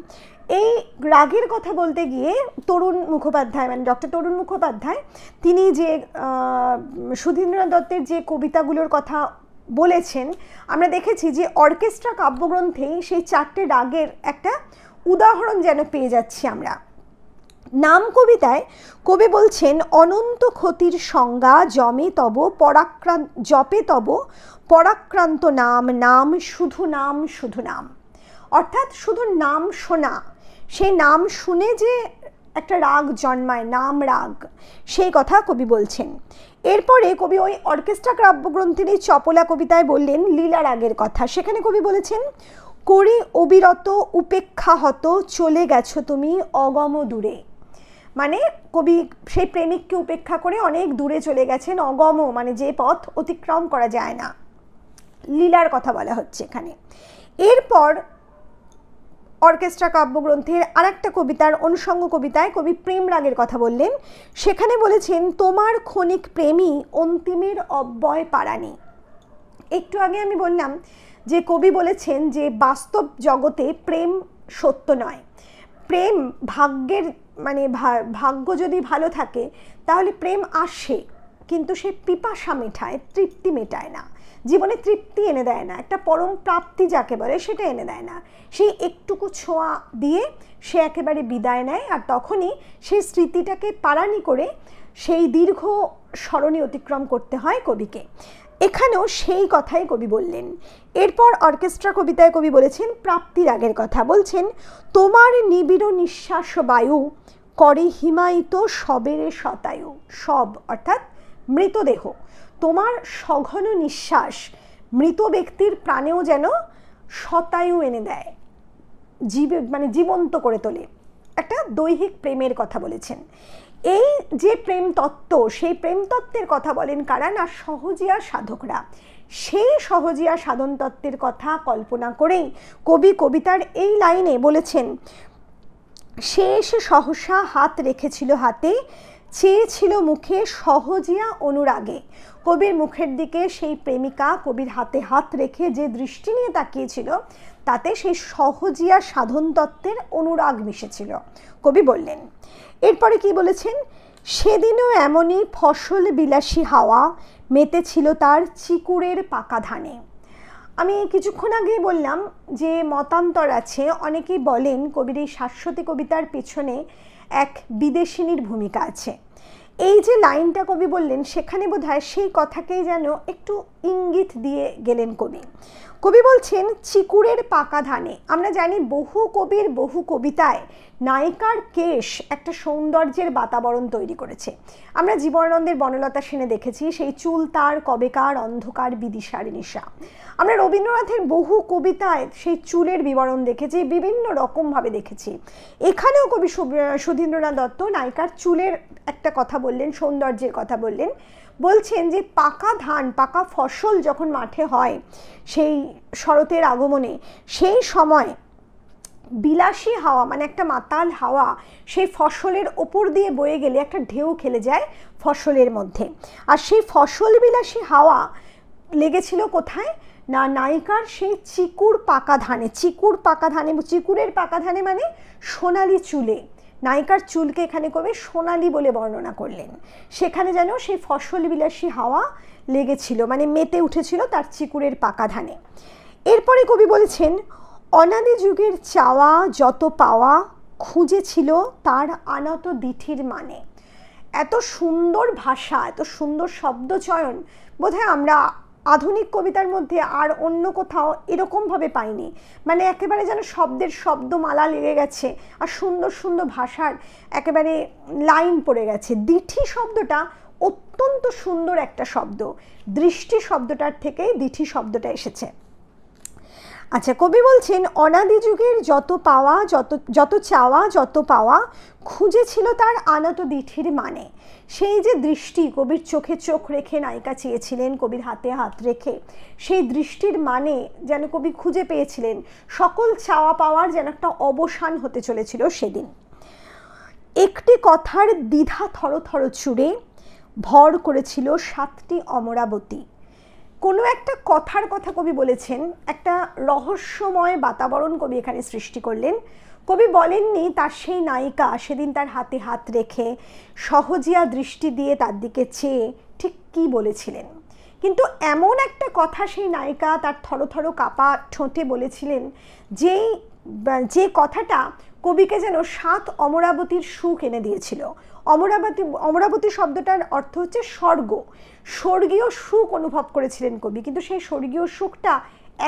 এই রাগের কথা বলতে গিয়ে তরুণ মুখোপাধ্যায় মানে ডক্টর তরুণ মুখোপাধ্যায় তিনি যে সুধীন্দ্রনাথ দত্তের যে কবিতাগুলোর কথা বলেছেন আমরা দেখেছি যে অর্কেস্ট্রা কাব্যগ্রন্থেই সেই চারটে রাগের একটা উদাহরণ যেন পেয়ে যাচ্ছি আমরা নাম কবিতায় কবি বলছেন অনন্ত ক্ষতির সংজ্ঞা জমে তব পরাক্রান্ত জপে তব পরাক্রান্ত নাম নাম শুধু নাম শুধু নাম অর্থাৎ শুধু নাম শোনা সেই নাম শুনে যে একটা রাগ জন্মায় নাম রাগ সেই কথা কবি বলছেন এরপরে কবি ওই অর্কেস্ট্রা কাব্যগ্রন্থের এই চপলা কবিতায় বললেন লীলা রাগের কথা সেখানে কবি বলেছেন করি অবিরত উপেক্ষা হত চলে গেছো তুমি অগম দূরে মানে কবি সেই প্রেমিককে উপেক্ষা করে অনেক দূরে চলে গেছেন অগম মানে যে পথ অতিক্রম করা যায় না লীলার কথা বলা হচ্ছে এখানে এরপর অর্কেস্ট্রা কাব্যগ্রন্থের আরেকটা কবিতার অনুষঙ্গ কবিতায় কবি প্রেম রাগের কথা বললেন সেখানে বলেছেন তোমার ক্ষণিক প্রেমী অন্তিমের অব্যয় পারানি একটু আগে আমি বললাম যে কবি বলেছেন যে বাস্তব জগতে প্রেম সত্য নয় প্রেম ভাগ্যের মানে ভাগ্য যদি ভালো থাকে তাহলে প্রেম আসে কিন্তু সে পিপাসা মেটায় তৃপ্তি মেটায় না জীবনে তৃপ্তি এনে দেয় না একটা পরম প্রাপ্তি যাকে বলে সেটা এনে দেয় না সেই একটুকু ছোঁয়া দিয়ে সে একেবারে বিদায় নেয় আর তখনই সেই স্মৃতিটাকে পারানি করে সেই দীর্ঘ স্মরণে অতিক্রম করতে হয় কবিকে এখানেও সেই কথাই কবি বললেন এরপর অর্কেস্ট্রা কবিতায় কবি বলেছেন প্রাপ্তির আগের কথা বলছেন তোমার নিবিড় নিঃশ্বাস বায়ু করে হিমায়িত সবের শতায়ু সব অর্থাৎ মৃতদেহ তোমার সঘন নিঃশ্বাস মৃত ব্যক্তির প্রাণেও যেন শতায়ু এনে দেয় জীব মানে জীবন্ত করে তোলে একটা দৈহিক প্রেমের কথা বলেছেন এই যে প্রেম তত্ত্ব সেই প্রেম তত্ত্বের কথা বলেন কারা না সহজিয়া সাধকরা সেই সহজিয়া সাধন তত্ত্বের কথা কল্পনা করেই কবি কবিতার এই লাইনে বলেছেন শেষ সহসা হাত রেখেছিল হাতে চেয়েছিল মুখে সহজিয়া অনুরাগে কবির মুখের দিকে সেই প্রেমিকা কবির হাতে হাত রেখে যে দৃষ্টি নিয়ে তাকিয়েছিল তাতে সেই সহজিয়া সাধনতত্ত্বের অনুরাগ মিশেছিল কবি বললেন এরপরে কি বলেছেন সেদিনও এমনই ফসল বিলাসী হাওয়া মেতেছিল তার চিকুরের পাকা ধানে আমি কিছুক্ষণ আগেই বললাম যে মতান্তর আছে অনেকেই বলেন কবির এই শাশ্বতী কবিতার পেছনে এক বিদেশিনীর ভূমিকা আছে এই যে লাইনটা কবি বললেন সেখানে বোধ সেই কথাকেই যেন একটু ইঙ্গিত দিয়ে গেলেন কবি কবি বলছেন চিকুরের পাকা ধানে আমরা জানি বহু কবির বহু কবিতায় নায়িকার কেশ একটা সৌন্দর্যের বাতাবরণ তৈরি করেছে আমরা জীবনানন্দের বনলতা সেনে দেখেছি সেই চুল তার কবেকার অন্ধকার বিদিশার নিশা আমরা রবীন্দ্রনাথের বহু কবিতায় সেই চুলের বিবরণ দেখেছি বিভিন্ন রকমভাবে দেখেছি এখানেও কবি সুধীন্দ্রনাথ দত্ত নায়িকার চুলের একটা কথা বললেন সৌন্দর্যের কথা বললেন বলছেন যে পাকা ধান পাকা ফসল যখন মাঠে হয় সেই শরতের আগমনে সেই সময় বিলাসী হাওয়া মানে একটা মাতাল হাওয়া সেই ফসলের ওপর দিয়ে বয়ে গেলে একটা ঢেউ খেলে যায় ফসলের মধ্যে আর সেই ফসল বিলাসী হাওয়া লেগেছিল কোথায় না নায়িকার সেই চিকুর পাকা ধানে চিকুর পাকা ধানে চিকুরের পাকা ধানে মানে সোনালি চুলে নায়িকার চুলকে এখানে কবি সোনালি বলে বর্ণনা করলেন সেখানে যেন সেই ফসল বিলাসী হাওয়া লেগেছিল মানে মেতে উঠেছিল তার চিকুরের পাকা ধানে এরপরে কবি বলেছেন অনাদি যুগের চাওয়া যত পাওয়া খুঁজেছিল তার আনত দিঠির মানে এত সুন্দর ভাষা এত সুন্দর শব্দচয়ন বোধহয় আমরা আধুনিক কবিতার মধ্যে আর অন্য কোথাও এরকমভাবে পাইনি মানে একেবারে যেন শব্দের শব্দমালা লেগে গেছে আর সুন্দর সুন্দর ভাষার একেবারে লাইন পড়ে গেছে দিঠি শব্দটা অত্যন্ত সুন্দর একটা শব্দ দৃষ্টি শব্দটার থেকেই দিঠি শব্দটা এসেছে আচ্ছা কবি বলছেন অনাদি যুগের যত পাওয়া যত যত চাওয়া যত পাওয়া খুঁজেছিল তার আনত দিঠির মানে সেই যে দৃষ্টি কবির চোখে চোখ রেখে নায়িকা চেয়েছিলেন কবির হাতে হাত রেখে সেই দৃষ্টির মানে যেন কবি খুঁজে পেয়েছিলেন সকল চাওয়া পাওয়ার যেন একটা অবসান হতে চলেছিল সেদিন একটি কথার দ্বিধা থর থর চুড়ে ভর করেছিল সাতটি অমরাবতী কোনো একটা কথার কথা কবি বলেছেন একটা রহস্যময় বাতাবরণ কবি এখানে সৃষ্টি করলেন কবি বলেননি তার সেই নায়িকা সেদিন তার হাতে হাত রেখে সহজিয়া দৃষ্টি দিয়ে তার দিকে চেয়ে ঠিক কি বলেছিলেন কিন্তু এমন একটা কথা সেই নায়িকা তার থরথর কাপা ঠোঁটে বলেছিলেন যেই যে কথাটা কবিকে যেন সাত অমরাবতীর সুখ এনে দিয়েছিল অমরাবতী অমরাবতী শব্দটার অর্থ হচ্ছে স্বর্গ স্বর্গীয় সুখ অনুভব করেছিলেন কবি কিন্তু সেই স্বর্গীয় সুখটা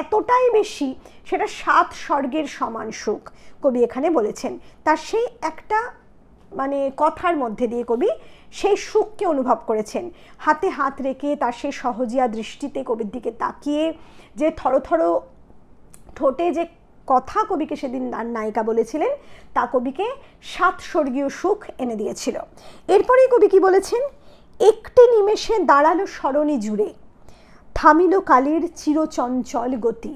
এতটাই বেশি সেটা সাত স্বর্গের সমান সুখ কবি এখানে বলেছেন তার সেই একটা মানে কথার মধ্যে দিয়ে কবি সেই সুখকে অনুভব করেছেন হাতে হাত রেখে তার সেই সহজিয়া দৃষ্টিতে কবির দিকে তাকিয়ে যে থরথর ঠোঁটে যে কথা কবিকে সেদিন নায়িকা বলেছিলেন তা কবিকে সাত স্বর্গীয় সুখ এনে দিয়েছিল এরপরেই কবি কি বলেছেন একটি নিমেষে দাঁড়ালো সরণি জুড়ে থামিল কালের চিরচঞ্চল গতি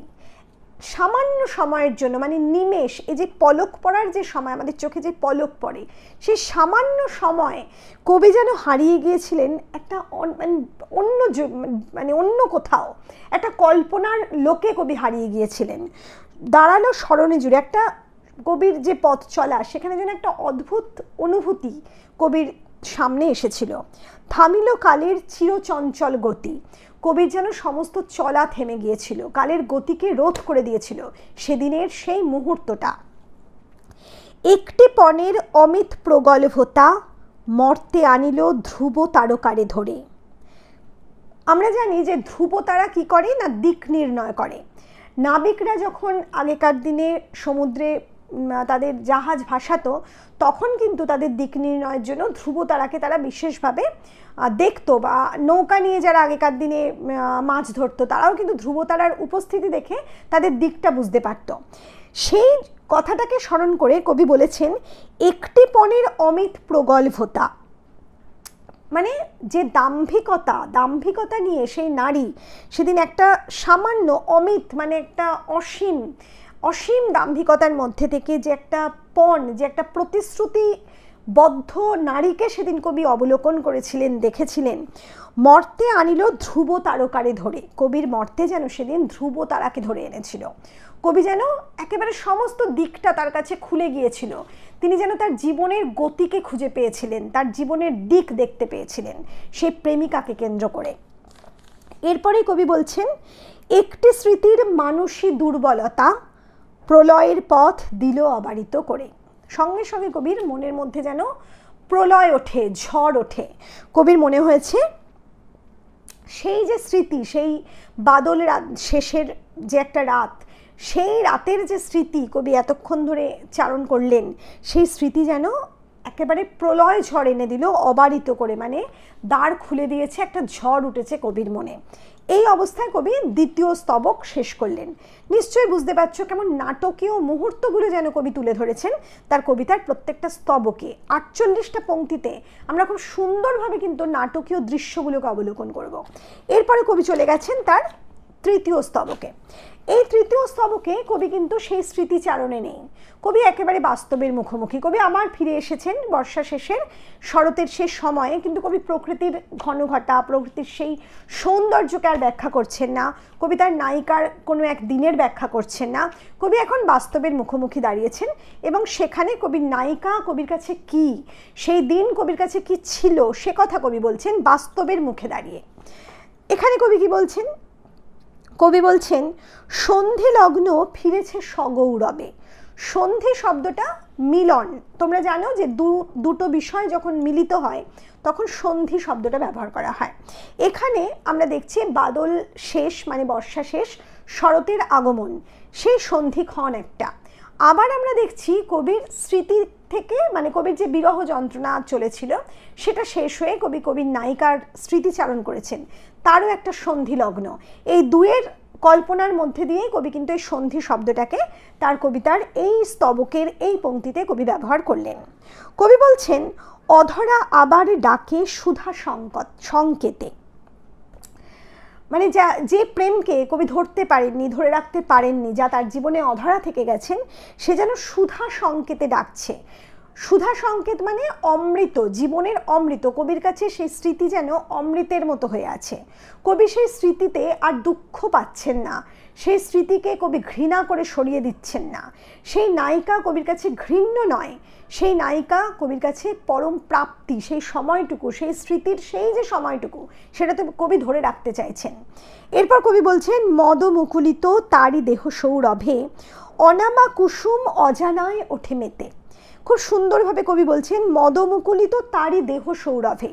সামান্য সময়ের জন্য মানে নিমেষ এই যে পলক পড়ার যে সময় আমাদের চোখে যে পলক পড়ে সেই সামান্য সময় কবি যেন হারিয়ে গিয়েছিলেন একটা মানে অন্য মানে অন্য কোথাও একটা কল্পনার লোকে কবি হারিয়ে গিয়েছিলেন দাঁড়ালো স্মরণে জুড়ে একটা কবির যে পথ চলা সেখানে যেন একটা অদ্ভুত অনুভূতি কবির সামনে এসেছিল থামিল কালের চিরচঞ্চল গতি কবির যেন সমস্ত চলা থেমে গিয়েছিল কালের গতিকে রোধ করে দিয়েছিল সেদিনের সেই মুহূর্তটা একটি পণের অমিত প্রগল্ভতা মর্তে আনিল ধ্রুব তারকারে ধরে আমরা জানি যে ধ্রুব তারা কী করে না দিক নির্ণয় করে নাবিকরা যখন আগেকার দিনে সমুদ্রে তাদের জাহাজ ভাসাতো তখন কিন্তু তাদের দিক নির্ণয়ের জন্য ধ্রুবতারাকে তারা বিশেষভাবে দেখতো বা নৌকা নিয়ে যারা আগেকার দিনে মাছ ধরতো তারাও কিন্তু ধ্রুবতারার উপস্থিতি দেখে তাদের দিকটা বুঝতে পারত সেই কথাটাকে স্মরণ করে কবি বলেছেন একটি পণের অমিত প্রগল্ভতা মানে যে দাম্ভিকতা দাম্ভিকতা নিয়ে সেই নারী সেদিন একটা সামান্য অমিত মানে একটা অসীম অসীম দাম্ভিকতার মধ্যে থেকে যে একটা পণ যে একটা প্রতিশ্রুতি বদ্ধ নারীকে সেদিন কবি অবলোকন করেছিলেন দেখেছিলেন মর্তে আনিল ধ্রুব তারকারে ধরে কবির মর্তে যেন সেদিন ধ্রুব তারাকে ধরে এনেছিল কবি যেন একেবারে সমস্ত দিকটা তার কাছে খুলে গিয়েছিল তিনি যেন তার জীবনের গতিকে খুঁজে পেয়েছিলেন তার জীবনের দিক দেখতে পেয়েছিলেন সেই প্রেমিকাকে কেন্দ্র করে এরপরে কবি বলছেন একটি স্মৃতির মানসী দুর্বলতা প্রলয়ের পথ দিল অবারিত করে সঙ্গে সঙ্গে কবির মনের মধ্যে যেন প্রলয় ওঠে ঝড় ওঠে কবির মনে হয়েছে সেই যে স্মৃতি সেই বাদল রাত শেষের যে একটা রাত সেই রাতের যে স্মৃতি কবি এতক্ষণ ধরে চারণ করলেন সেই স্মৃতি যেন একেবারে প্রলয় ঝড় এনে দিল অবারিত করে মানে দ্বার খুলে দিয়েছে একটা ঝড় উঠেছে কবির মনে এই অবস্থায় কবি দ্বিতীয় স্তবক শেষ করলেন নিশ্চয়ই বুঝতে পারছো কেমন নাটকীয় মুহূর্তগুলো যেন কবি তুলে ধরেছেন তার কবিতার প্রত্যেকটা স্তবকে আটচল্লিশটা পংক্তিতে আমরা খুব সুন্দরভাবে কিন্তু নাটকীয় দৃশ্যগুলোকে অবলোকন করব এরপরে কবি চলে গেছেন তার তৃতীয় স্তবকে এই তৃতীয় স্তবকে কবি কিন্তু সেই স্মৃতিচারণে নেই কবি একেবারে বাস্তবের মুখোমুখি কবি আমার ফিরে এসেছেন বর্ষা শেষের শরতের শেষ সময়ে কিন্তু কবি প্রকৃতির ঘনঘটা প্রকৃতির সেই সৌন্দর্যকে আর ব্যাখ্যা করছেন না কবি তার নায়িকার কোনো এক দিনের ব্যাখ্যা করছেন না কবি এখন বাস্তবের মুখোমুখি দাঁড়িয়েছেন এবং সেখানে কবির নায়িকা কবির কাছে কি সেই দিন কবির কাছে কি ছিল সে কথা কবি বলছেন বাস্তবের মুখে দাঁড়িয়ে এখানে কবি কি বলছেন কবি বলছেন সন্ধে লগ্ন ফিরেছে সগৌরবে সন্ধে শব্দটা মিলন তোমরা জানো যে দু দুটো বিষয় যখন মিলিত হয় তখন সন্ধি শব্দটা ব্যবহার করা হয় এখানে আমরা দেখছি বাদল শেষ মানে বর্ষা শেষ শরতের আগমন সেই সন্ধিক্ষণ একটা আবার আমরা দেখছি কবির স্মৃতি থেকে মানে কবির যে বিরহ যন্ত্রণা চলেছিল সেটা শেষ হয়ে কবি কবির নায়িকার স্মৃতিচারণ করেছেন তারও একটা সন্ধি লগ্ন এই দুয়ের কল্পনার মধ্যে দিয়েই কবি কিন্তু এই সন্ধি শব্দটাকে তার কবিতার এই স্তবকের এই পঙ্ক্তিতে কবি ব্যবহার করলেন কবি বলছেন অধরা আবার ডাকে সুধা সংকট সংকেতে মানে যা যে প্রেমকে কবি ধরতে পারেননি ধরে রাখতে পারেননি যা তার জীবনে অধরা থেকে গেছেন সে যেন সুধা সংকেতে ডাকছে সুধা সংকেত মানে অমৃত জীবনের অমৃত কবির কাছে সেই স্মৃতি যেন অমৃতের মতো হয়ে আছে কবি সেই স্মৃতিতে আর দুঃখ পাচ্ছেন না সেই স্মৃতিকে কবি ঘৃণা করে সরিয়ে দিচ্ছেন না সেই নায়িকা কবির কাছে ঘৃণ্য নয় সেই নায়িকা কবির কাছে পরম প্রাপ্তি সেই সময়টুকু সেই স্মৃতির সেই যে সময়টুকু সেটা তো কবি ধরে রাখতে চাইছেন এরপর কবি বলছেন মদ মুকুলিত তারই দেহ সৌরভে অনামা কুসুম অজানায় ওঠে মেতে খুব সুন্দরভাবে কবি বলছেন মদমুকুলিত তারই দেহ সৌরভে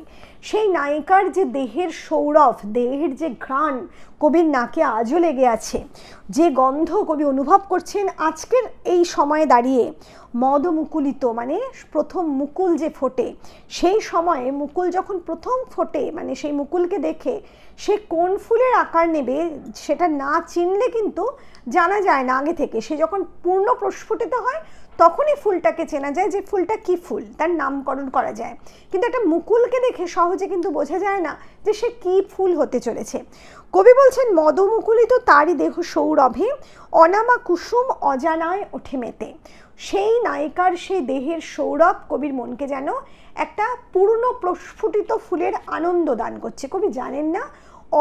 সেই নায়িকার যে দেহের সৌরভ দেহের যে ঘ্রাণ কবির নাকে আজও লেগে আছে যে গন্ধ কবি অনুভব করছেন আজকের এই সময়ে দাঁড়িয়ে মদ মুকুলিত মানে প্রথম মুকুল যে ফোটে সেই সময়ে মুকুল যখন প্রথম ফোটে মানে সেই মুকুলকে দেখে সে কোন ফুলের আকার নেবে সেটা না চিনলে কিন্তু জানা যায় না আগে থেকে সে যখন পূর্ণ প্রস্ফুটিত হয় তখনই ফুলটাকে চেনা যায় যে ফুলটা কি ফুল তার নামকরণ করা যায় কিন্তু একটা মুকুলকে দেখে সহজে কিন্তু বোঝা যায় না যে সে কি ফুল হতে চলেছে কবি বলছেন তো তারই দেহ সৌরভে অনামা কুসুম অজানায় ওঠে মেতে সেই নায়িকার সেই দেহের সৌরভ কবির মনকে যেন একটা পূর্ণ প্রস্ফুটিত ফুলের আনন্দ দান করছে কবি জানেন না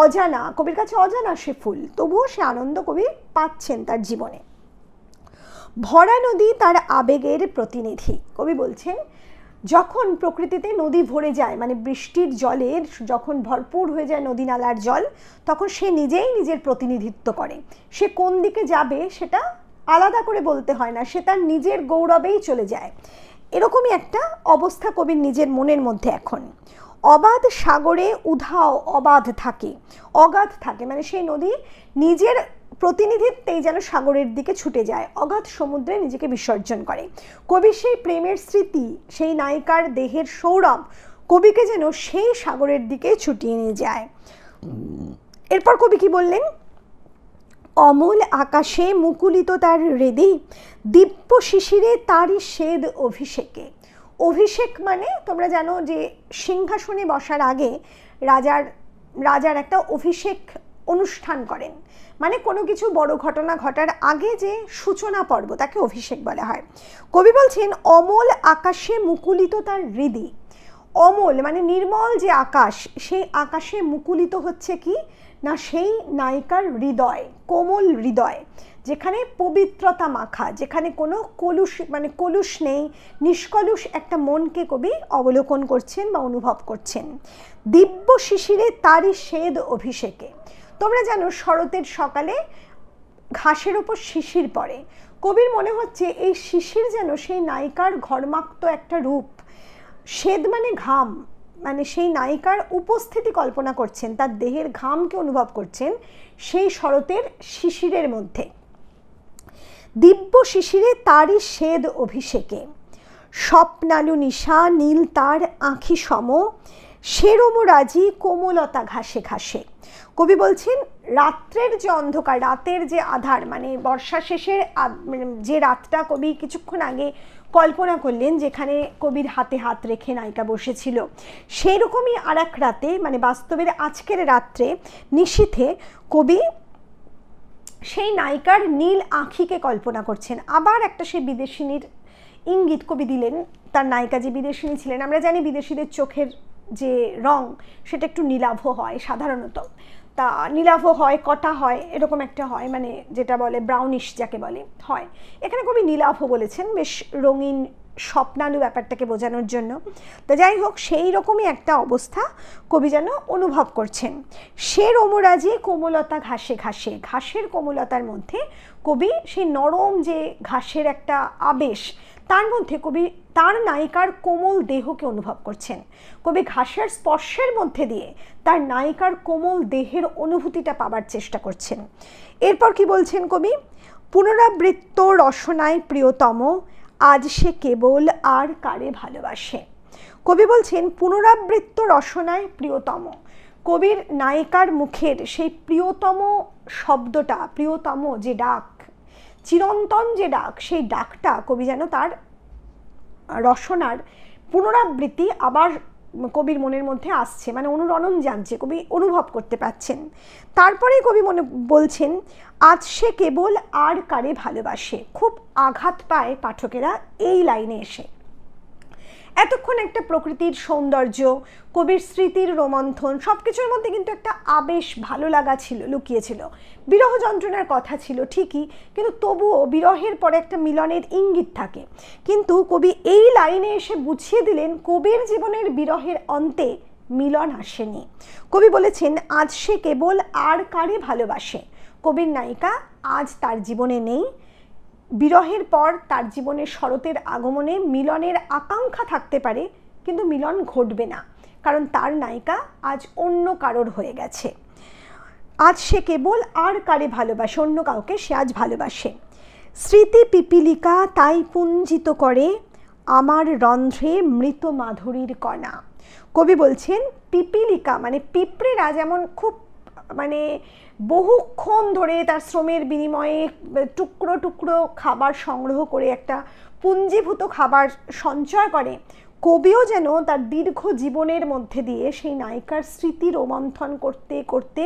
অজানা কবির কাছে অজানা সে ফুল তবুও সে আনন্দ কবি পাচ্ছেন তার জীবনে ভরা নদী তার আবেগের প্রতিনিধি কবি বলছেন যখন প্রকৃতিতে নদী ভরে যায় মানে বৃষ্টির জলের যখন ভরপুর হয়ে যায় নদী নালার জল তখন সে নিজেই নিজের প্রতিনিধিত্ব করে সে কোন দিকে যাবে সেটা আলাদা করে বলতে হয় না সে তার নিজের গৌরবেই চলে যায় এরকমই একটা অবস্থা কবির নিজের মনের মধ্যে এখন অবাধ সাগরে উধাও অবাধ থাকে অগাধ থাকে মানে সেই নদী নিজের প্রতিনিধিত্বেই যেন সাগরের দিকে ছুটে যায় অগাধ সমুদ্রে নিজেকে বিসর্জন করে কবি সেই প্রেমের স্মৃতি সেই নায়িকার দেহের সৌরভ কবিকে যেন সেই সাগরের দিকে ছুটিয়ে নিয়ে যায় এরপর কবি কি বললেন অমল আকাশে মুকুলিত তার হৃদি দিব্য শিশিরে তারই সেদ অভিষেকে অভিষেক মানে তোমরা জানো যে সিংহাসনে বসার আগে রাজার রাজার একটা অভিষেক অনুষ্ঠান করেন মানে কোনো কিছু বড় ঘটনা ঘটার আগে যে সূচনা পর্ব তাকে অভিষেক বলা হয় কবি বলছেন অমল আকাশে মুকুলিত তার হৃদি অমল মানে নির্মল যে আকাশ সেই আকাশে মুকুলিত হচ্ছে কি না সেই নায়িকার হৃদয় কোমল হৃদয় যেখানে পবিত্রতা মাখা যেখানে কোনো কলুষ মানে কলুষ নেই নিষ্কলুষ একটা মনকে কবি অবলোকন করছেন বা অনুভব করছেন দিব্য শিশিরে তারই সেদ অভিষেকে তোমরা জানো শরতের সকালে ঘাসের ওপর শিশির পড়ে কবির মনে হচ্ছে এই শিশির যেন সেই নায়িকার ঘর্মাক্ত একটা রূপ শ্বেদ মানে ঘাম মানে সেই নায়িকার উপস্থিতি কল্পনা করছেন তার দেহের ঘামকে অনুভব করছেন সেই শরতের শিশিরের মধ্যে দিব্য শিশিরে তারই শ্বেদ অভিষেকে স্বপ্নালু নিশা নীল তার আঁখি সম সেরম রাজি কোমলতা ঘাসে ঘাসে কবি বলছেন রাত্রের যে অন্ধকার রাতের যে আধার মানে বর্ষা শেষের মানে যে রাতটা কবি কিছুক্ষণ আগে কল্পনা করলেন যেখানে কবির হাতে হাত রেখে নায়িকা বসেছিল সেই রকমই আর এক রাতে মানে বাস্তবের আজকের রাত্রে নিশীথে কবি সেই নায়িকার নীল আঁখিকে কল্পনা করছেন আবার একটা সে বিদেশিনীর ইঙ্গিত কবি দিলেন তার নায়িকা যে বিদেশিনী ছিলেন আমরা জানি বিদেশিদের চোখের যে রং সেটা একটু নীলাভ হয় সাধারণত তা নীলাভ হয় কটা হয় এরকম একটা হয় মানে যেটা বলে ব্রাউনিশ যাকে বলে হয় এখানে কবি নীলাভ বলেছেন বেশ রঙিন স্বপ্নালু ব্যাপারটাকে বোঝানোর জন্য তো যাই হোক সেই রকমই একটা অবস্থা কবি যেন অনুভব করছেন সে রোমরাজে কোমলতা ঘাসে ঘাসে ঘাসের কোমলতার মধ্যে কবি সেই নরম যে ঘাসের একটা আবেশ তার মধ্যে কবি তার নায়িকার কোমল দেহকে অনুভব করছেন কবি ঘাসের স্পর্শের মধ্যে দিয়ে তার নায়িকার কোমল দেহের অনুভূতিটা পাবার চেষ্টা করছেন এরপর কি বলছেন কবি পুনরাবৃত্ত রসনায় প্রিয়তম আজ সে কেবল আর কারে ভালোবাসে কবি বলছেন পুনরাবৃত্ত রসনায় প্রিয়তম কবির নায়িকার মুখের সেই প্রিয়তম শব্দটা প্রিয়তম যে ডাক চিরন্তন যে ডাক সেই ডাকটা কবি যেন তার রসনার পুনরাবৃত্তি আবার কবির মনের মধ্যে আসছে মানে অনুরণন জানছে কবি অনুভব করতে পাচ্ছেন তারপরেই কবি মনে বলছেন আজ সে কেবল আর কারে ভালোবাসে খুব আঘাত পায় পাঠকেরা এই লাইনে এসে এতক্ষণ একটা প্রকৃতির সৌন্দর্য কবির স্মৃতির রোমন্থন সব কিছুর মধ্যে কিন্তু একটা আবেশ ভালো লাগা ছিল লুকিয়েছিল বিরহ যন্ত্রণার কথা ছিল ঠিকই কিন্তু তবুও বিরহের পরে একটা মিলনের ইঙ্গিত থাকে কিন্তু কবি এই লাইনে এসে বুঝিয়ে দিলেন কবির জীবনের বিরহের অন্তে মিলন আসেনি কবি বলেছেন আজ সে কেবল আর কারে ভালোবাসে কবির নায়িকা আজ তার জীবনে নেই বিরহের পর তার জীবনে শরতের আগমনে মিলনের আকাঙ্ক্ষা থাকতে পারে কিন্তু মিলন ঘটবে না কারণ তার নায়িকা আজ অন্য কারোর হয়ে গেছে আজ সে কেবল আর কারে ভালোবাসে অন্য কাউকে সে আজ ভালোবাসে স্মৃতি পিপিলিকা তাই পুঞ্জিত করে আমার রন্ধ্রে মৃত মাধুরীর কণা কবি বলছেন পিপিলিকা মানে পিঁপড়েরা যেমন খুব মানে বহুক্ষণ ধরে তার শ্রমের বিনিময়ে টুকরো টুকরো খাবার সংগ্রহ করে একটা পুঞ্জীভূত খাবার সঞ্চয় করে কবিও যেন তার দীর্ঘ জীবনের মধ্যে দিয়ে সেই নায়িকার স্মৃতি রোমন্থন করতে করতে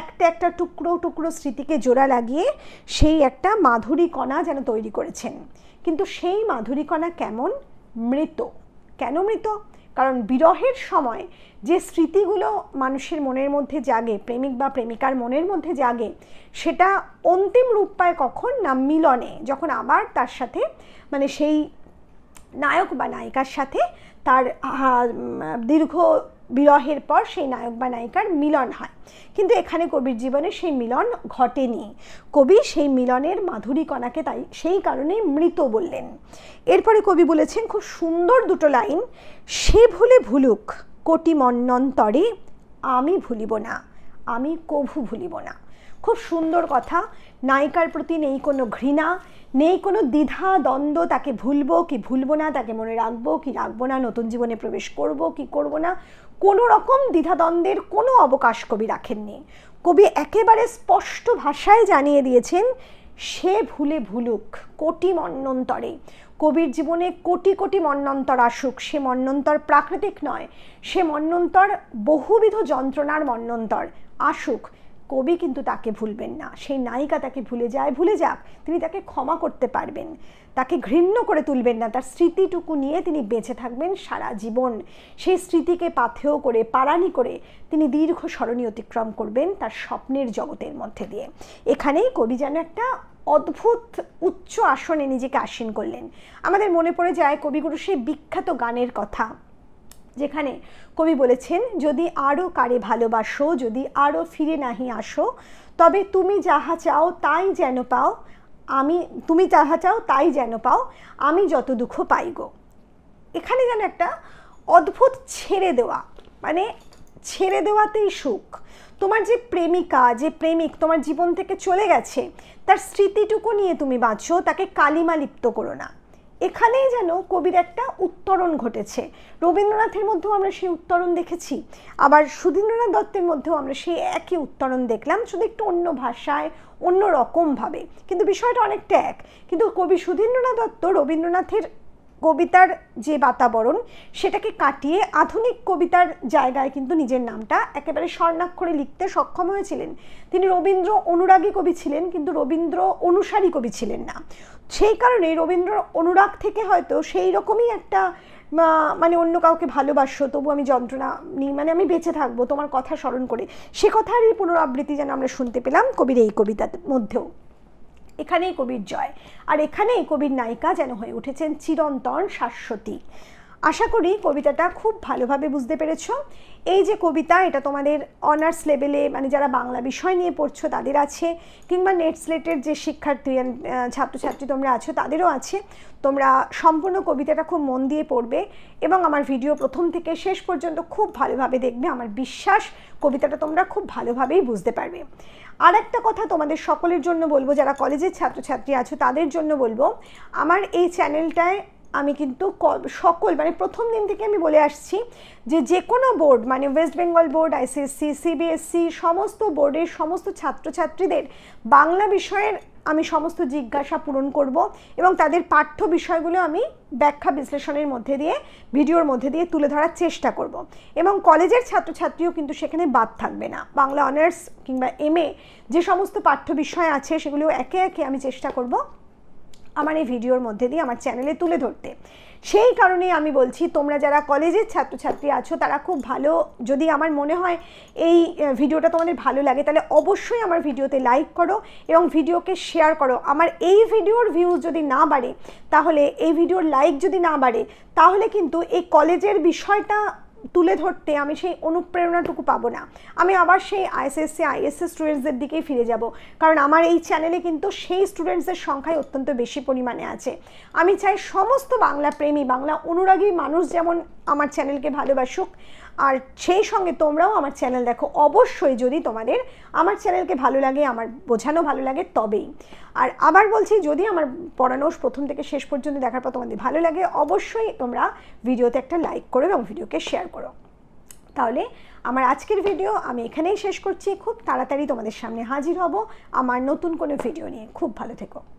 একটা একটা টুকরো টুকরো স্মৃতিকে জোড়া লাগিয়ে সেই একটা কণা যেন তৈরি করেছেন কিন্তু সেই কণা কেমন মৃত কেন মৃত কারণ বিরহের সময় যে স্মৃতিগুলো মানুষের মনের মধ্যে জাগে প্রেমিক বা প্রেমিকার মনের মধ্যে জাগে সেটা অন্তিম রূপ পায় কখন না মিলনে যখন আবার তার সাথে মানে সেই নায়ক বা নায়িকার সাথে তার দীর্ঘ বিরহের পর সেই নায়ক বা নায়িকার মিলন হয় কিন্তু এখানে কবির জীবনে সেই মিলন ঘটেনি কবি সেই মিলনের মাধুরীকণাকে তাই সেই কারণে মৃত বললেন এরপরে কবি বলেছেন খুব সুন্দর দুটো লাইন সে ভুলে ভুলুক কোটি মন্নন্তরে আমি ভুলিব না আমি কভু ভুলিব না খুব সুন্দর কথা নায়িকার প্রতি নেই কোনো ঘৃণা নেই কোনো দ্বিধা দ্বন্দ্ব তাকে ভুলবো কি ভুলবো না তাকে মনে রাখবো কি রাখবো না নতুন জীবনে প্রবেশ করব কি করব না কোনো রকম দ্বিধাদ্বন্দ্বের কোনো অবকাশ কবি রাখেননি কবি একেবারে স্পষ্ট ভাষায় জানিয়ে দিয়েছেন সে ভুলে ভুলুক কোটি মন্নন্তরে কবির জীবনে কোটি কোটি মন্নন্তর আসুক সে মন্নন্তর প্রাকৃতিক নয় সে মন্নন্তর বহুবিধ যন্ত্রণার মন্নন্তর আসুক কবি কিন্তু তাকে ভুলবেন না সেই নায়িকা তাকে ভুলে যায় ভুলে যাক তিনি তাকে ক্ষমা করতে পারবেন তাকে ঘৃণ্য করে তুলবেন না তার স্মৃতিটুকু নিয়ে তিনি বেঁচে থাকবেন সারা জীবন সেই স্মৃতিকে পাথেয় করে পারানি করে তিনি দীর্ঘ স্মরণী অতিক্রম করবেন তার স্বপ্নের জগতের মধ্যে দিয়ে এখানেই কবি যেন একটা অদ্ভুত উচ্চ আসনে নিজেকে আসীন করলেন আমাদের মনে পড়ে যায় কবিগুরু সেই বিখ্যাত গানের কথা যেখানে কবি বলেছেন যদি আরও কারে ভালোবাসো যদি আরও ফিরে নাহি আসো তবে তুমি যাহা চাও তাই যেন পাও আমি তুমি যাহা চাও তাই যেন পাও আমি যত দুঃখ পাই গো এখানে যেন একটা অদ্ভুত ছেড়ে দেওয়া মানে ছেড়ে দেওয়াতেই সুখ তোমার যে প্রেমিকা যে প্রেমিক তোমার জীবন থেকে চলে গেছে তার স্মৃতিটুকু নিয়ে তুমি বাঁচো তাকে কালিমা লিপ্ত করো না এখানেই যেন কবির একটা উত্তরণ ঘটেছে রবীন্দ্রনাথের মধ্যেও আমরা সেই উত্তরণ দেখেছি আবার সুধীন্দ্রনাথ দত্তের মধ্যেও আমরা সেই একই উত্তরণ দেখলাম শুধু একটু অন্য ভাষায় অন্য কিন্তু বিষয়টা অনেকটা এক কিন্তু কবি সুধীন্দ্রনাথ দত্ত রবীন্দ্রনাথের কবিতার যে বাতাবরণ সেটাকে কাটিয়ে আধুনিক কবিতার জায়গায় কিন্তু নিজের নামটা একেবারে স্বর্ণাক্ষরে লিখতে সক্ষম হয়েছিলেন তিনি রবীন্দ্র অনুরাগী কবি ছিলেন কিন্তু রবীন্দ্র অনুসারী কবি ছিলেন না সেই কারণে রবীন্দ্র অনুরাগ থেকে হয়তো সেই রকমই একটা মানে অন্য কাউকে ভালোবাসো তবু আমি যন্ত্রণা নিই মানে আমি বেঁচে থাকবো তোমার কথা স্মরণ করে সে কথারই পুনরাবৃত্তি যেন আমরা শুনতে পেলাম কবির এই কবিতার মধ্যেও এখানেই কবির জয় আর এখানেই কবির নায়িকা যেন হয়ে উঠেছেন চিরন্তন শাশ্বতী আশা করি কবিতাটা খুব ভালোভাবে বুঝতে পেরেছ এই যে কবিতা এটা তোমাদের অনার্স লেভেলে মানে যারা বাংলা বিষয় নিয়ে পড়ছো তাদের আছে কিংবা নেট স্লেটের যে শিক্ষার্থী ছাত্রছাত্রী তোমরা আছো তাদেরও আছে তোমরা সম্পূর্ণ কবিতাটা খুব মন দিয়ে পড়বে এবং আমার ভিডিও প্রথম থেকে শেষ পর্যন্ত খুব ভালোভাবে দেখবে আমার বিশ্বাস কবিতাটা তোমরা খুব ভালোভাবেই বুঝতে পারবে আর একটা কথা তোমাদের সকলের জন্য বলবো যারা কলেজের ছাত্রছাত্রী আছো তাদের জন্য বলবো আমার এই চ্যানেলটায় আমি কিন্তু সকল মানে প্রথম দিন থেকে আমি বলে আসছি যে যে কোনো বোর্ড মানে West Bengal board ICSE CBSE e, সমস্ত বোর্ডের সমস্ত ছাত্রছাত্রীদের বাংলা বিষয়ের আমি সমস্ত জিজ্ঞাসা পূরণ করব এবং তাদের পাঠ্য বিষয়গুলো আমি ব্যাখ্যা বিশ্লেষণের মধ্যে দিয়ে ভিডিওর মধ্যে দিয়ে তুলে ধরার চেষ্টা করব এবং কলেজের ছাত্রছাত্রীও কিন্তু সেখানে বাদ থাকবে না বাংলা অনার্স কিংবা এম যে সমস্ত পাঠ্য বিষয় আছে সেগুলো একে একে আমি চেষ্টা করব আমার এই ভিডিওর মধ্যে দিয়ে আমার চ্যানেলে তুলে ধরতে সেই কারণে আমি বলছি তোমরা যারা কলেজের ছাত্রছাত্রী আছো তারা খুব ভালো যদি আমার মনে হয় এই ভিডিওটা তোমাদের ভালো লাগে তাহলে অবশ্যই আমার ভিডিওতে লাইক করো এবং ভিডিওকে শেয়ার করো আমার এই ভিডিওর ভিউজ যদি না বাড়ে তাহলে এই ভিডিওর লাইক যদি না বাড়ে তাহলে কিন্তু এই কলেজের বিষয়টা তুলে ধরতে আমি সেই অনুপ্রেরণাটুকু পাবো না আমি আবার সেই আইএসএসসি আইএসএস স্টুডেন্টসদের দিকেই ফিরে যাব কারণ আমার এই চ্যানেলে কিন্তু সেই স্টুডেন্টসদের সংখ্যাই অত্যন্ত বেশি পরিমাণে আছে আমি চাই সমস্ত বাংলা প্রেমী বাংলা অনুরাগী মানুষ যেমন আমার চ্যানেলকে ভালোবাসুক আর সেই সঙ্গে তোমরাও আমার চ্যানেল দেখো অবশ্যই যদি তোমাদের আমার চ্যানেলকে ভালো লাগে আমার বোঝানো ভালো লাগে তবেই আর আবার বলছি যদি আমার পড়ানো প্রথম থেকে শেষ পর্যন্ত দেখার পর তোমাদের ভালো লাগে অবশ্যই তোমরা ভিডিওতে একটা লাইক করো এবং ভিডিওকে শেয়ার করো তাহলে আমার আজকের ভিডিও আমি এখানেই শেষ করছি খুব তাড়াতাড়ি তোমাদের সামনে হাজির হব আমার নতুন কোনো ভিডিও নিয়ে খুব ভালো থেকো